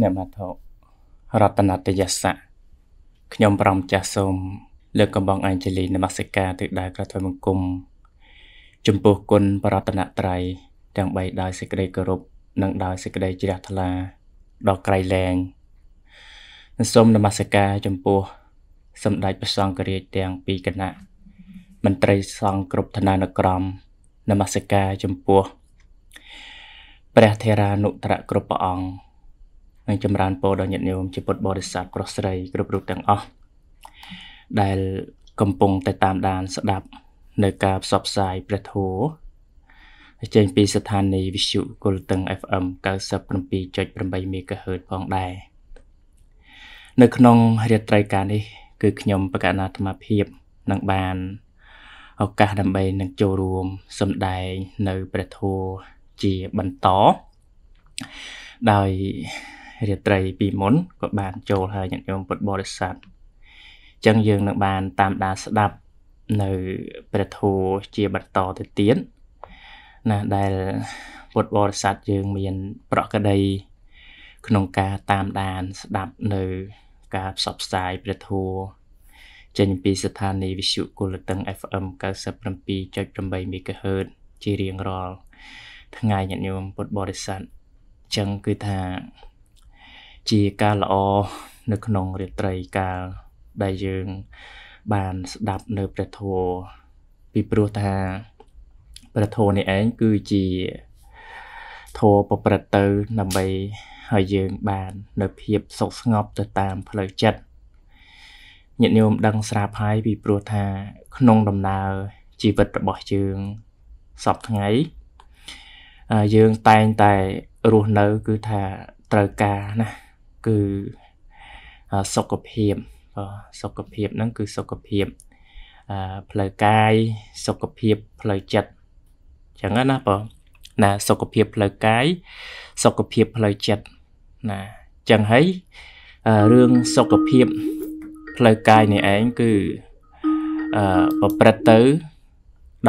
អ្នកមាធិរតនតយស័កខ្ញុំប្រំចាស់សូមលើកកំបងអញ្ជលីនមស្ការទិដៅក្រថ្វាយបង្គំចំពោះគុណបរតនត្រ័យទាំង3ដោយសេចក្តីគោរពនិងដោយសេចក្តីជ្រះថ្លាដល់ក្រៃលែងសូមនមស្ការចំពោះ សម្ដេចព្រះសង្ឃរាជទាំងពីរគណៈមន្ត្រីសង្ឃគ្រប់ឋានានុក្រមនមស្ការចំពោះព្រះធេរានុត្រៈគ្រប់ព្រះអង្គនិងចម្រើនពរដល់ញាតិញោមជាពុទ្ធបរិស័ទប្រុសស្រីគ្រប់រូបទាំងអស់ដែល កំពុងតែតាមដាន ស្ដាប់ នៅការផ្សព្វផ្សាយព្រះធម៌ចេញពីស្ថានីយវិទ្យុគុលតឹង FM 97.8 MHz ផងដែរនៅក្នុងរាត្រីការនេះ គឺខ្ញុំ បកណាអាត្មាភាពនឹងបានឱកាសដើម្បីនឹងចូលរួមសម្ដែងនៅព្រះធម៌ជាបន្តដោយរាត្រីពីមុនក៏បានចូលហើយញាតិញោមពុទ្ធបរិស័ទអញ្ចឹងយើងនឹងបានតាមដានស្ដាប់នៅព្រះធម៌ជាបន្តទៅទៀតណាដែលពុទ្ធបរិស័ទយើងមានប្រកដី ក្នុងការតាមដានស្ដាប់នៅការផ្សព្វផ្សាយព្រះធម៌ចេញពីស្ថានីយវិទ្យុគុលតឹង FM 97.8 MHz ជារៀងរាល់ថ្ងៃញាតិញោមពុទ្ធបរិស័ទចឹងគឺថាជាការល្អនៅក្នុងរាត្រីកាលដែលយើងបានស្ដាប់នៅព្រះធម៌ពីព្រោះថាព្រះធម៌នេះឯងគឺជាធម៌ប្រព្រឹត្តទៅដើម្បីឲ្យយើងបាននៅភាពសុខស្ងប់ទៅតាមផ្លូវចិត្តញាតិញោមដឹងស្រាប់ហើយពីព្រោះថាក្នុងដំណើរជីវិតរបស់យើងសពថ្ងៃ យើងតែងតែរស់នៅគឺថាត្រូវការណាគឺសុខភាពសុខភាពហ្នឹងគឺសុខភាពផ្លូវកាយសុខភាពផ្លូវចិត្តចឹងណាបងណាសុខភាពផ្លូវកាយសុខភាពផ្លូវចិត្តណាចឹងហើយរឿងសុខភាពផ្លូវកាយនេះឯងគឺអឺប្រព្រឹត្តទៅ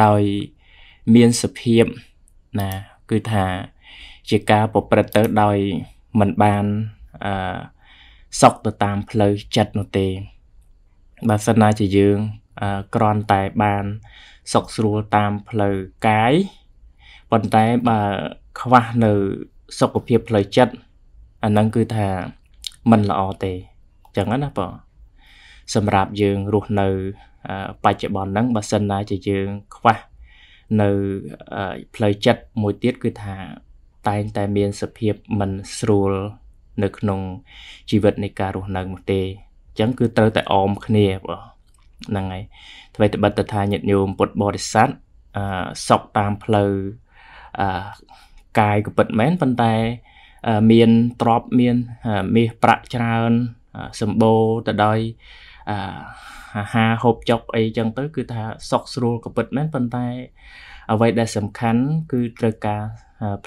ដោយមានសភាពណា គឺថា ជាការប្រព្រឹត្តទៅដោយមិនបានអឺសុខទៅតាមផ្លូវចិត្តនោះទេបើសិនណាជាយើងក្រាន់តែបានសុខស្រួលតាមផ្លូវកាយប៉ុន្តែបើខ្វះនៅសុខភាពផ្លូវចិត្តអាហ្នឹងគឺថាมันល្អទេអញ្ចឹងណាបងសម្រាប់យើងរស់នៅ បច្ចុប្បន្នហ្នឹងបើសិនណា ជាយើង ខ្វះនៅផ្លូវចិត្តមួយទៀតគឺថា តែងតែមានសភាពមិនស្រួលនៅក្នុងជីវិតនៃការរស់នៅនោះទេអញ្ចឹងគឺត្រូវតែអមគ្នាបងហ្នឹងហើយថ្មីត្បិតទៅថាញាតិញោមពុទ្ធបរិស័ទអឺសក់តាមផ្លូវអឺកាយក៏ពិតមែនប៉ុន្តែ មានទ្រពមានមាសប្រាក់ច្រើនសម្បូរទៅដោយអាហារហូបចុកអីចឹងទៅ គឺថាសុខស្រួលក៏ពិតមែនប៉ុន្តែ អ្វីដែលសំខាន់ គឺត្រូវការ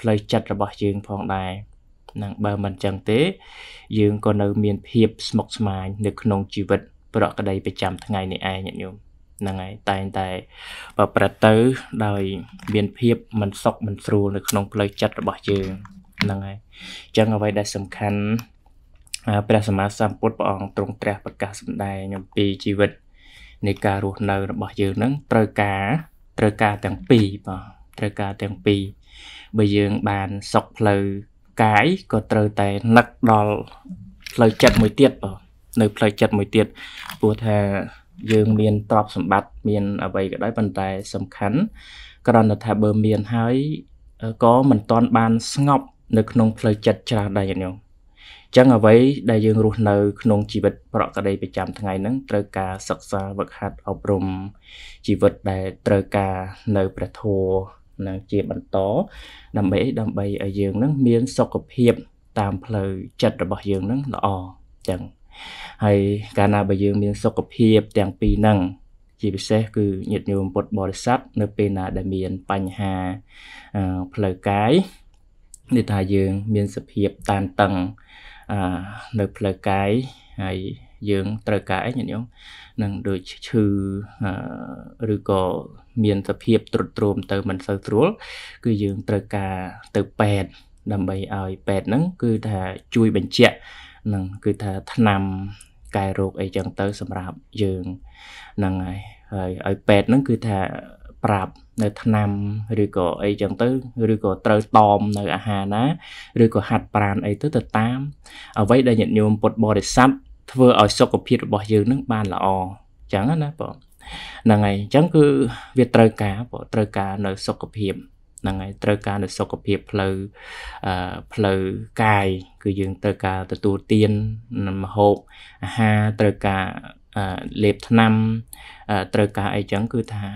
ផ្លូវចិត្តរបស់យើងផងដែរនឹងបើមិនចឹងទេ យើងក៏នៅមានភាពស្មុគស្មាញនៅក្នុងជីវិតប្រក្តីប្រចាំថ្ងៃនេះឯងញាតិញោមហ្នឹងហើយតែងតែប្រព្រឹត្តទៅដោយមានភាពមិនសុខមិនស្រួលនៅក្នុងផ្លូវចិត្តរបស់យើងហ្នឹងហើយអញ្ចឹងអ្វីដែល សំខាន់ព្រះសម្មាសម្ពុទ្ធព្រះអង្គទ្រង់ត្រាស់ប្រកាសសម្ដែងអំពីជីវិតនៃការរស់នៅ របស់យើងនឹងត្រូវការត្រូវការទាំងពីរបាទត្រូវការទាំងពីរបើយើងបានសុខផ្លូវកាយក៏ត្រូវតែនឹកដល់ផ្លូវចិត្តមួយទៀតបងនៅ ផ្លូវចិត្តមួយទៀតព្រោះថាយើងមានទ្រព្យសម្បត្តិមាន អ្វីក៏ដោយប៉ុន្តែ សំខាន់គ្រាន់តែថាបើមានហើយក៏មិនទាន់បានស្ងប់នៅក្នុងផ្លូវចិត្តច្រាស់ដែរញោមចឹងអ្វីដែលយើងរស់នៅ ក្នុងជីវិត ប្រកដីប្រចាំថ្ងៃហ្នឹងត្រូវការសិក្សាវឹកហាត់អប់រំជីវិតដែលត្រូវការនៅព្រះធម៌ណាជាបន្តដើម្បីដើម្បីឲ្យយើងនឹងមានសុខភាព តាមផ្លូវចិត្តរបស់យើងនឹងល្អចឹងហើយកាលណាបើយើង មាន សុខភាព ទាំងពីរហ្នឹងជាពិសេសគឺញាតិញោមពុទ្ធបរិស័ទនៅពេលណាដែលមានបញ្ហាផ្លូវកាយនេះថាយើងមានសភាពតានតឹងនៅផ្លូវកាយហើយយើងត្រូវការអីញាតិញោមនឹងដូចឈឺឬក៏មានសភាពទ្រុឌទ្រោមទៅមិនសូវស្រួលគឺយើងត្រូវការទៅពេទ្យដើម្បីឲ្យពេទ្យហ្នឹងគឺថាជួយបញ្ជាក់នឹងគឺថាថ្នាំកែរោគអីចឹងទៅ សម្រាប់យើងហ្នឹងហើយហើយឲ្យពេទ្យហ្នឹងគឺថាប្រាប់នៅថ្នាំឬក៏អីចឹងទៅឬក៏ត្រូវតមនៅអាហារណាឬក៏ហាត់ប្រានអីទៅទៅតាមអ្វីដែលញាតិញោមពុទ្ធបរិស័ទធ្វើឲ្យសុខភាពរបស់យើងនឹងបានល្អអញ្ចឹងណាបងហ្នឹងហើយអញ្ចឹងគឺវាត្រូវការបងត្រូវការនៅសុខភាពហ្នឹងហើយត្រូវការនៅសុខភាពផ្លូវអឺផ្លូវកាយគឺយើងត្រូវការទទួលទានម្ហូបអាហារត្រូវការលេបថ្នាំ ត្រូវការអីចឹងគឺថា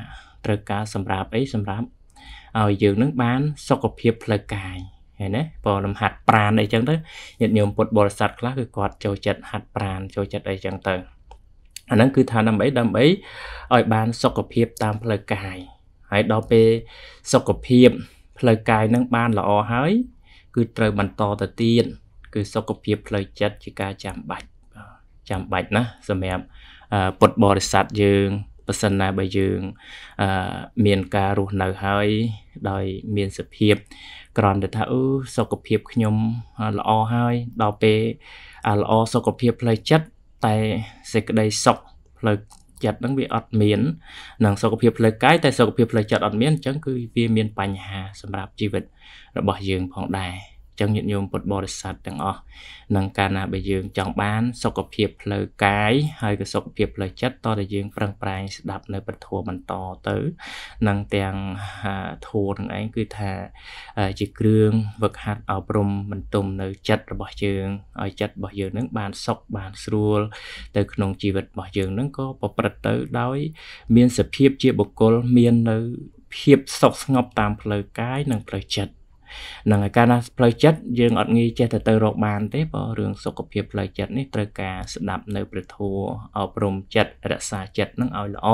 ត្រូវការសម្រាប់អីសម្រាប់ឲ្យយើងនឹងបាន សុខភាពផ្លូវកាយឃើញណាព្រោះលំហាត់ប្រានអីចឹងទៅញាតិញោមពុទ្ធបរិស័ទខ្លះគឺគាត់ចូលចិត្តហាត់ប្រានចូលចិត្តអីចឹងទៅអាហ្នឹងគឺថាដើម្បីដើម្បីឲ្យបានសុខភាពតាមផ្លូវកាយហើយដល់ពេលសុខភាព ផ្លូវកាយនឹងបានល្អហើយ គឺត្រូវបន្តទៅទៀតគឺសុខភាពផ្លូវចិត្តជាការចាំបាច់ចាំបាច់ណាសម្រាប់ពុទ្ធបរិស័ទយើងបើសិនណាបើយើងមានការរស់នៅហើយ ដោយមានសភាពក្រាន់តែថាអឺសុខភាពខ្ញុំល្អហើយដល់ពេលល្អសុខភាពផ្លូវចិត្តតែសេចក្តីសុខផ្លូវចិត្តហ្នឹងវាអត់មាននិងសុខភាពផ្លូវកាយតែសុខភាពផ្លូវចិត្តអត់មានអញ្ចឹងគឺវាមានបញ្ហាសម្រាប់ជីវិត របស់យើងផងដែរចឹងញាតិញោមពុទ្ធបរិស័ទទាំងអស់នឹងកាលណាបើយើងចង់បាន សុខភាពផ្លូវកាយហើយក៏សុខភាពផ្លូវចិត្តតតែយើងប្រឹងប្រែងស្ដាប់នៅពធបន្តទៅនឹងទាំងធัวនឹងឯងគឺថាជាគ្រឿងវឹកហាត់អប់រំបន្ទុំ នៅចិត្តរបស់យើងឲ្យចិត្តរបស់យើងនឹងបានសុខបានស្រួល ទៅក្នុងជីវិតរបស់យើងនឹងក៏ប្រព្រឹត្តទៅដោយមានសភាពជាបុគ្គលមាននៅ ភាពសុខស្ងប់តាមផ្លូវកាយនិងផ្លូវចិត្តនឹងឯកាលណាផ្លូវចិត្តយើងអត់ងាយចេះទៅទៅរកបាន ទេព្រោះរឿងសុខភាពផ្លូវចិត្តនេះត្រូវការស្ដាប់នៅព្រះធម៌អប់រំចិត្តរក្សាចិត្តនឹងឲ្យល្អ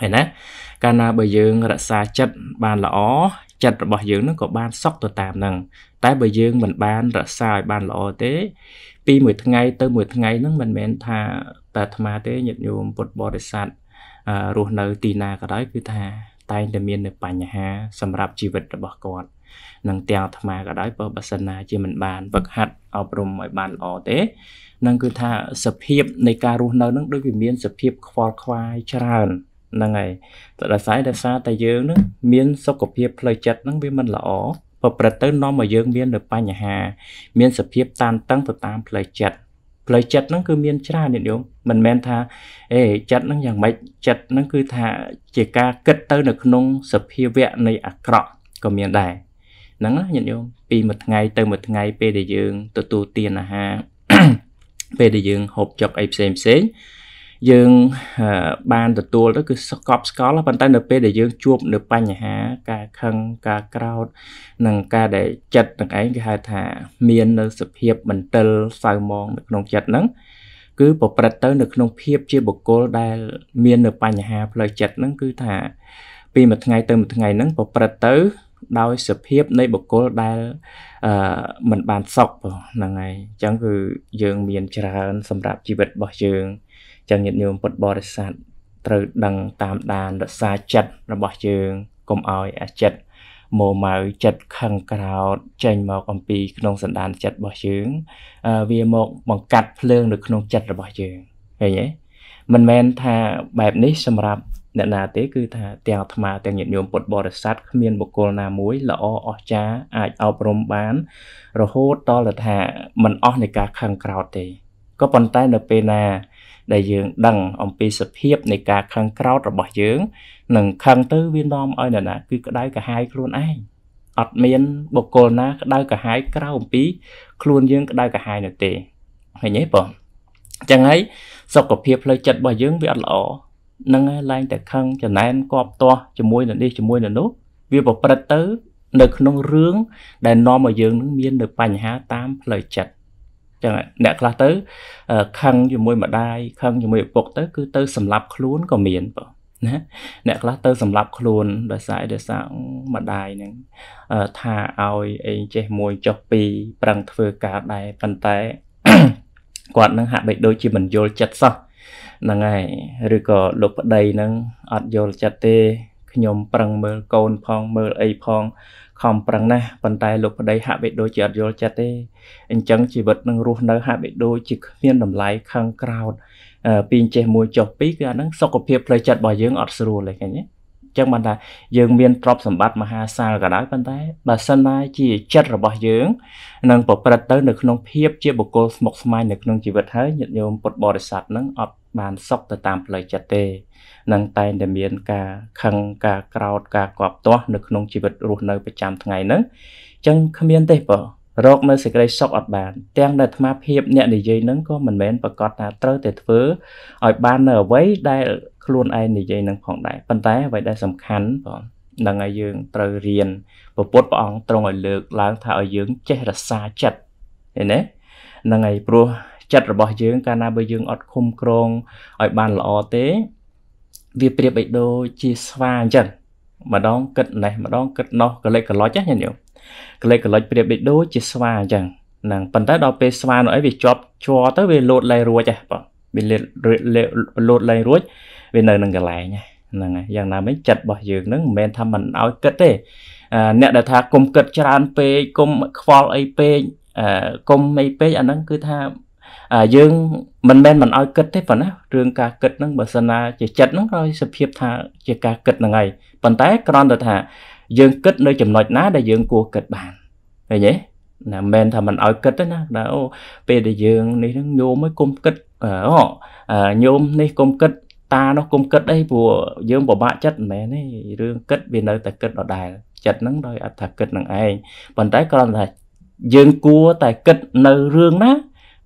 ហើយណាកាលណាបើយើងរក្សាចិត្តបានល្អចិត្តរបស់យើងនឹងក៏បានសុខទៅតាមនឹងតែ បើយើងមិនបានរក្សាឲ្យបានល្អទេ ពីមួយថ្ងៃ ទៅមួយថ្ងៃនឹងមិនមែនថា តែអាត្មាទេញាតិញោមពុទ្ធបរិស័ទរស់នៅទីណាក៏ដោយគឺថាតែងតែមាននៅបញ្ហាសម្រាប់ជីវិតរបស់គាត់នឹងទាំងអាត្មាក៏ដោយបើបើសិនណាជាមិនបានវឹកហាត់អប់រំឲ្យបានល្អទេនឹងគឺថាសភាពនៃការរស់នៅនឹងដូចវាមានសភាពខ្វល់ខ្វាយច្រើនហ្នឹងហើយតដសាយដសាតែយើងនឹងមានសុខភាពផ្លូវចិត្តនឹងវាមិនល្អ ប្រព្រឹត្តទៅនាំឲ្យយើងមាន នៅបញ្ហា មាន សភាពតានតឹងទៅតាមផ្លូវចិត្តផ្លូវចិត្តហ្នឹងគឺមានច្រើនទៀតយោមិនមែនថាអេចិត្តហ្នឹងយ៉ាងម៉េចចិត្តហ្នឹងគឺថាជាការគិតទៅ នៅក្នុងសភាវៈនៃអាក្រក់ក៏មានដែរហ្នឹងណាញាតិញោមពីមួយថ្ងៃទៅមួយថ្ងៃពេលដែលយើងទទួលទានអាហារពេលដែលយើងហូបចុកអីផ្សេងផ្សេងយើងបានទទួលទៅគឺស្កប់ស្កល់ប៉ុន្តែនៅពេលដែលយើងជួបនៅបញ្ហាការខឹងការក្រោធនិងការដែលចិត្តទាំងឯងគេហៅថា មាននៅសភាពបន្ទិលសៅមងនៅក្នុងចិត្តហ្នឹងគឺប្រព្រឹត្តទៅនៅក្នុងភាពជាបុគ្គលដែលមាននៅបញ្ហាផ្លូវចិត្តហ្នឹងគឺថាពីមួយថ្ងៃទៅមួយថ្ងៃហ្នឹងប្រព្រឹត្តទៅដោយសភាព នៃបុគ្គលដែលអឺมันបានសុខហ្នឹងហើយអញ្ចឹងគឺយើងមានច្រើន សម្រាប់ជីវិតរបស់យើងអញ្ចឹងញាតិញោមពុទ្ធបរិស័ទត្រូវដឹងតាមដានរក្សាចិត្តរបស់យើង កុំឲ្យអាចិត្តម៉ូម៉ៅចិត្តខឹងក្រោតចេញមកអំពី ក្នុងសន្តានចិត្តរបស់យើង វាមកបង្កាត់ភ្លើងនៅក្នុងចិត្តរបស់យើងឃើញទេមិនមែនថា បែបនេះសម្រាប់អ្នកណាទេគឺថាទាំងអាត្មាទាំងញាតិញោមពុទ្ធបរិស័ទគ្មានបុគ្គលណាមួយល្អអស្ចារ្យអាចអប់រំបាន រហូតតលថា មិនអស់នៃការខឹងក្រោធទេក៏ប៉ុន្តែនៅពេលណាដែលយើង ដឹងអំពីសភាពនៃការខឹងក្រោធរបស់យើងនឹងខឹងទៅវានាំឲ្យអ្នកណា គឺក្តៅកាហាយខ្លួនឯងអត់មានបុគ្គលណាក្តៅកាហាយក្រៅអំពី ខ្លួនយើងក្តៅកាហាយនោះទេឃើញទេបងអញ្ចឹងហើយសុខភាពផ្លូវចិត្តរបស់យើង វាអត់ល្អនឹងឡើងតែខឹងចំណែនគប់ទាស់ជាមួយនៅនេះជាមួយនៅនោះវាប្រព្រឹត្តទៅនៅក្នុងរឿងដែលនាំឲ្យយើងនឹងមាននៅបញ្ហាតាមផ្លូវចិត្តចឹងអ្នកខ្លះទៅខឹងជាមួយម្ដាយខឹងជាមួយឪពុកទៅ គឺទៅសម្លាប់ខ្លួនក៏មានបងណាអ្នកខ្លះទៅសម្លាប់ខ្លួនដោយសារដោយសារម្ដាយនឹងថាឲ្យអីចេះមួយចុះពីរប្រឹងធ្វើការដែរប៉ុន្តែគាត់នឹងហាក់បីដូចជាមិនយល់ចិត្តសោះហ្នឹងហើយឬក៏លោកប្តីនឹងអត់យល់ចិត្តទេខ្ញុំប្រឹងមើលកូនផងមើលអីផងខំប្រឹងណាស់ប៉ុន្តែលោកប្តីហាក់បីដូចជាអត់យល់ចិត្តទេអញ្ចឹងជីវិតនឹងរស់នៅហាក់បីដូចជាគ្មានតម្លៃខឹងក្រោតពីចេះមួយចុះពីរគឺអាហ្នឹងសុខភាពផ្លូវចិត្តរបស់យើងអត់ស្រួលទេឃើញទេចឹងបានថាយើងមានទ្រព្យសម្បត្តិមហាសាលក៏ដោយប៉ុន្តែបើសិនណាជាចិត្តរបស់យើងនឹងប្រព្រឹត្តទៅនៅក្នុងភាពជាបុគ្គលស្មុគស្មាញនៅក្នុងជីវិតហើយញាតិញោមពុទ្ធបរិស័ទនឹងអត់បានសុខទៅតាមផ្លូវចិត្តទេនឹងតែងតែមានការខឹងការក្រោធការកប់ទាស់នៅក្នុងជីវិតរស់នៅប្រចាំថ្ងៃហ្នឹងចឹងគ្មានទេបើរកនៅសេចក្តីសុខអត់បានទាំងដែលអាត្មាភាពអ្នកនិយាយនឹងក៏មិនមែនប្រកាសថាត្រូវតែធ្វើឲ្យបាននៅអ្វីដែល ខ្លួនឯងនិយាយនឹងផងដែរប៉ុន្តែអ្វីដែលសំខាន់បងនឹងឲ្យយើងត្រូវរៀនពពុទ្ធព្រះអង្គទ្រង់ឲ្យលើកឡើងថាឲ្យយើងចេះរក្សាចិត្តឃើញទេនឹងឲ្យព្រោះចិត្តរបស់យើងកាលណាបើយើងអត់ឃុំក្រងឲ្យបានល្អទេវាប្រៀបបីដូចជាស្វាអញ្ចឹងម្ដងគិតណេះម្ដងគិតនោះកលិចកលុចណាញោមកលេសកលុចប្រៀបបីដូចជាស្វាអញ្ចឹងហ្នឹងប៉ុន្តែដល់ពេលស្វានោះអីវាជាប់ជាប់ទៅវាលោតលែងរួចហ៎បងវាលោតលែងរួចវានៅនឹងកន្លែងហ្នឹងហើយយ៉ាងណាមិញចិត្តរបស់យើងហ្នឹងមិនមែនថាមិនឲ្យគិតទេ អ្នកដែលថាគុំគិតច្រើនពេកគុំខ្វល់អីពេកគុំអីពេកអាហ្នឹងគឺថា យើងមិនមែនមិនឲ្យគិតទេប៉ុណ្ណារឿងការគិតហ្នឹងបើសិនណាជាចិត្តហ្នឹងឲ្យសភាពថា ជាការគិតហ្នឹងហើយប៉ុន្តែគ្រាន់តែថាយើងគិតនៅចំណុចណាដែលយើងគួរគិតបានឃើញទេណាមិនមែនថាមិនឲ្យគិតទេណាដល់អូពេលដែលយើងនេះហ្នឹងញោមឲ្យគុំគិតអូញោមនេះគុំគិត តានោះគុំគិតអីព្រោះយើងពិបាកចិត្តមិនមែនទេរឿងគិតវានៅតែគិតដដែលចិត្តហ្នឹងដោយអត្ថគិតនឹងឯងប៉ុន្តែគ្រាន់តែយើងគួរតែគិតនៅរឿងណា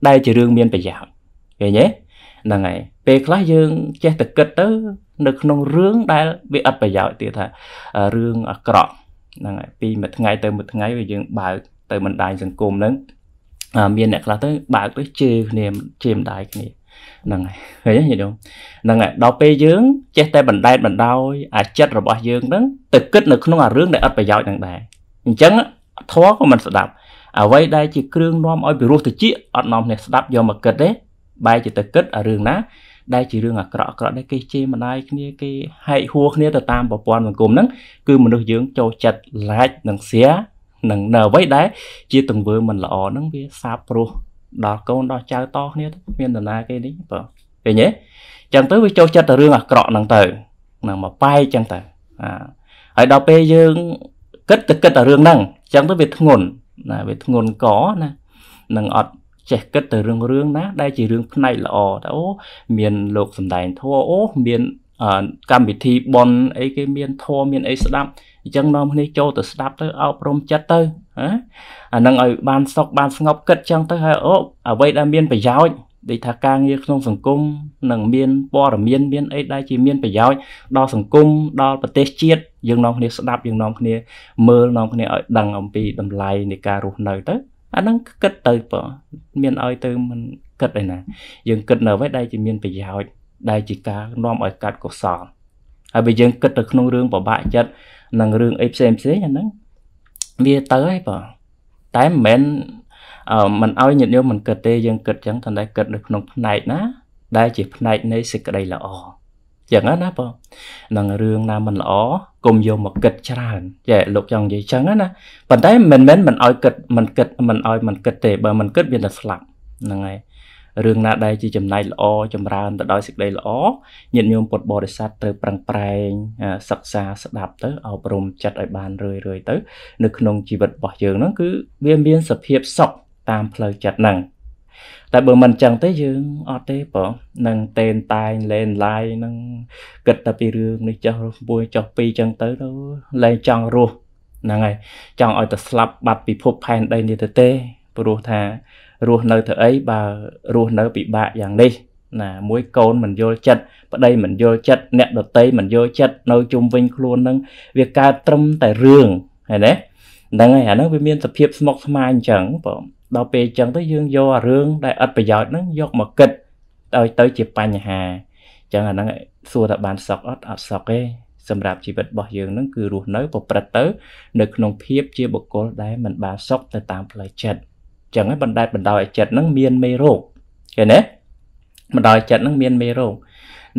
ដែលជារឿងមានប្រយោជន៍ឃើញទេហ្នឹងហើយពេលខ្លះយើងចេះតែគិតទៅ នៅក្នុងរឿងដែលវាឥតប្រយោជន៍ទៀតថារឿងអាក្រក់ហ្នឹងហើយពីមួយថ្ងៃទៅមួយថ្ងៃវាយើងបើកទៅបណ្ដាញសង្គមហ្នឹងមានអ្នកខ្លះទៅ បើកទៅជេរគ្នាជេរម្ដាយគ្នាហ្នឹងហើយឃើញទេញោមហ្នឹងហើយដល់ពេលយើងចេះតែបណ្ដែតបណ្ដោយអាចិត្តរបស់យើងហ្នឹងទៅគិតនៅក្នុងអារឿងដែលឥតប្រយោជន៍ហ្នឹងដែរអញ្ចឹងធម៌ក៏មិនស្ដាប់អ្វីដែលជាគ្រឿងនាំឲ្យពិរោះតិចអត់នាំអ្នកស្ដាប់យកមកគិតទេបែរជាទៅគិតរឿងណាដែលជារឿងអាក្រក់អាក្រក់ដែលគេជេរម្ដាយគ្នាគេហែកហួរគ្នាទៅតាមប្រព័ន្ធសង្គមហ្នឹងគឺមនុស្សយើងចូលចិត្តឡាច់និងសៀនឹងនៅអ្វីដែលជាទង្វើមិនល្អហ្នឹងវាសាបព្រោះដល់កូនដល់ចៅតគ្នាមានតាណាគេនេះបើឃើញទេចឹងទៅវាចូលចិត្តទៅរឿងអាក្រក់ហ្នឹងទៅនឹងមកបែកចឹងទៅអាហើយដល់ពេលយើងគិតទៅគិតតែរឿងហ្នឹងចឹងទៅវាធ្ងន់ណាវាធ្ងន់កណានឹងអត់ចេះគិតទៅរឿងរឿងណាដែលជារឿងផ្នែកល្អតើអូមានលោកសំដែងធัวអូមានកម្មវិធីប៉ុនអីគេមានធัวមាន អីស្ដាប់អញ្ចឹងនាំគ្នាចូលទៅស្ដាប់ទៅអប់រំចិត្តទៅអានឹងឲ្យបានសុខបានស្ងប់គិតចឹងទៅហើយអូអ្វីដែលមានប្រយោជន៍ដូចថាការងារក្នុងសង្គមនឹងមានព័ត៌មានមានអីដែលជាមានប្រយោជន៍ដល់សង្គមដល់ប្រទេសជាតិយើងនាំគ្នាស្ដាប់យើងនាំគ្នាមើលនាំគ្នាឲ្យដឹងអំពីតម្លៃនៃការរស់នៅទៅអាហ្នឹងគិតទៅបើមានឲ្យទៅមិនគិតឯណាយើងគិតនៅអ្វីដែលជាមានប្រយោជន៍ដែលជាការនាំឲ្យកាត់កុសលហើយបើយើងគិតទៅក្នុងរឿងបបាក់ចិត្តនិងរឿងអីផ្សេងផ្សេងអាហ្នឹងវាទៅហើយបើតែមិនមែនអឺមិនឲ្យញាតិញោមមិនគិតទេយើងគិតចឹងតែគិតនៅក្នុងផ្នែកណា ដែលជា ផ្នែកនៃសេចក្តីល្អយ៉ាងណាណាបងនឹងរឿងណាមិនល្អកុំយកមកគិតច្រើនចេះលោកចង់និយាយចឹងណាប៉ុន្តែមិនមែនមិនឲ្យគិតមិនគិតមិនឲ្យមិនគិតទេបើមិនគិតវាតែស្លាប់ហ្នឹងហើយរឿងណាដែលជាចំណែកល្អចម្រើនទៅដោយសេចក្តីល្អញាតិញោមពុទ្ធបរិស័ទត្រូវប្រឹងប្រែងសិក្សាស្ដាប់ទៅអប់រំចិត្តឲ្យបានរឿយរឿយទៅនៅក្នុងជីវិតរបស់យើងហ្នឹងគឺវាមានសភាពសុខតាមផ្លូវចិត្តហ្នឹងតែបើមិនអញ្ចឹងទេយើងអត់ទេបងនឹងតេនតែងលែនឡាយនឹងគិតតែពីរឿងនេះចោះមួយចោះពីរអញ្ចឹងទៅទៅលែងចង់រស់ហ្នឹងហើយចង់ឲ្យទៅស្លាប់បាត់ពិភពផែនដីនេះទៅទេព្រោះថារស់នៅទៅអីបើរស់នៅពិបាកយ៉ាងនេះណាមួយកូនមិនយល់ចិត្តប្តីមិនយល់ចិត្តអ្នកដតីមិនយល់ចិត្តនៅជុំវិញខ្លួននឹងវាកើតត្រឹមតែរឿងហើយណាហ្នឹងហើយអាហ្នឹងវាមានសភាពស្មុគស្មាញអញ្ចឹងបងដល់ពេលអញ្ចឹងទៅយើងយករឿងដែលឥតប្រយោជន៍ហ្នឹងយកមកគិតឲ្យទៅជាបញ្ហាអញ្ចឹងអាហ្នឹងសួរថាបានសក់អត់អត់សក់ទេសម្រាប់ជីវិតរបស់យើងហ្នឹងគឺរស់នៅ ប្រព្រឹត្តទៅ នៅក្នុងភាពជាបុគ្គលដែលមិនបានសុខទៅតាមផ្លូវចិត្តអញ្ចឹងហើយបណ្ដែតបណ្ដោយឲ្យចិត្តហ្នឹងមានមេរោគឃើញទេបណ្ដោយចិត្តហ្នឹងមានមេរោគ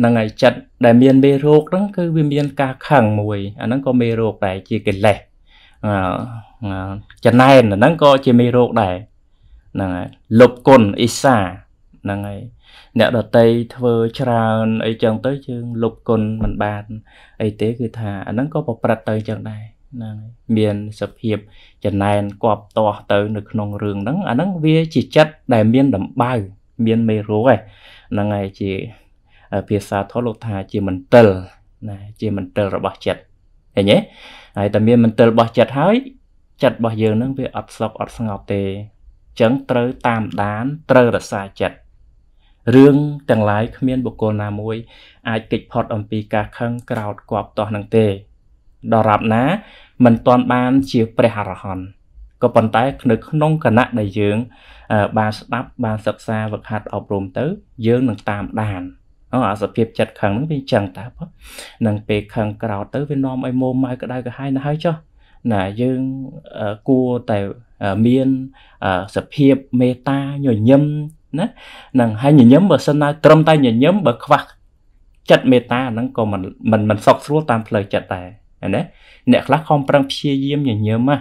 ហ្នឹងហើយចិត្តដែលមានមេរោគហ្នឹង គឺវាមាន ការខឹងមួយអាហ្នឹងក៏មេរោគដែរជាកិលេសចំណែនអាហ្នឹងក៏ជាមេរោគដែរហ្នឹងហើយលុបគុណអ៊ីសាហ្នឹងហើយអ្នកដតីធ្វើច្រើនអីចឹងទៅយើងលុបគុណមិនបាន អីទេគឺថាអាហ្នឹងក៏ប្រព្រឹត្តទៅចឹងដែរហ្នឹងមានសភាពចំណែនគប់តោះទៅ នៅក្នុងរឿងហ្នឹងអាហ្នឹងវាជាចិត្តដែលមានដំបៅមានមេរោគហ្នឹងហើយជាភាសាថតលោកថា ជាមន្ទិលណាជាមន្ទិលរបស់ចិត្តឃើញទេហើយតែមានមន្ទិលរបស់ចិត្តហើយ ចិត្តរបស់យើងហ្នឹងវាអត់ស្លុកអត់ស្ងប់ទេចឹងត្រូវតាមដានត្រូវរក្សាចិត្តរឿងទាំងឡាយគ្មានបុគ្គលណាមួយអាចគេចផុតអំពីការខឹងក្រោតគប់ទាស់នឹងទេដរាបណាមិនទាន់បានជាព្រះអរហន្តក៏ប៉ុន្តែនៅក្នុងគណៈដែលយើង បានស្ដាប់បានសិក្សាវឹកហាត់អប់រំទៅ យើងនឹងតាមដានអូអាសភាព ចិត្តខឹងហ្នឹងវាចឹងតើនឹងពេលខឹងក្រោតទៅវានាំឲ្យមុំម៉ៅក្តៅក្រហាយណាស់ហើយចុះណាយើងគួរតែមានសភាពមេត្តាញញឹមណានឹងហើយញញឹមបើសិនណាត្រឹមតែញញឹមបើខ្វះចិត្តមេត្តាហ្នឹងក៏មិនមិនមិនសុខស្រួលតាមផ្លូវចិត្តដែរណាអ្នកខ្លះខំប្រឹងព្យាយាមញញឹមណា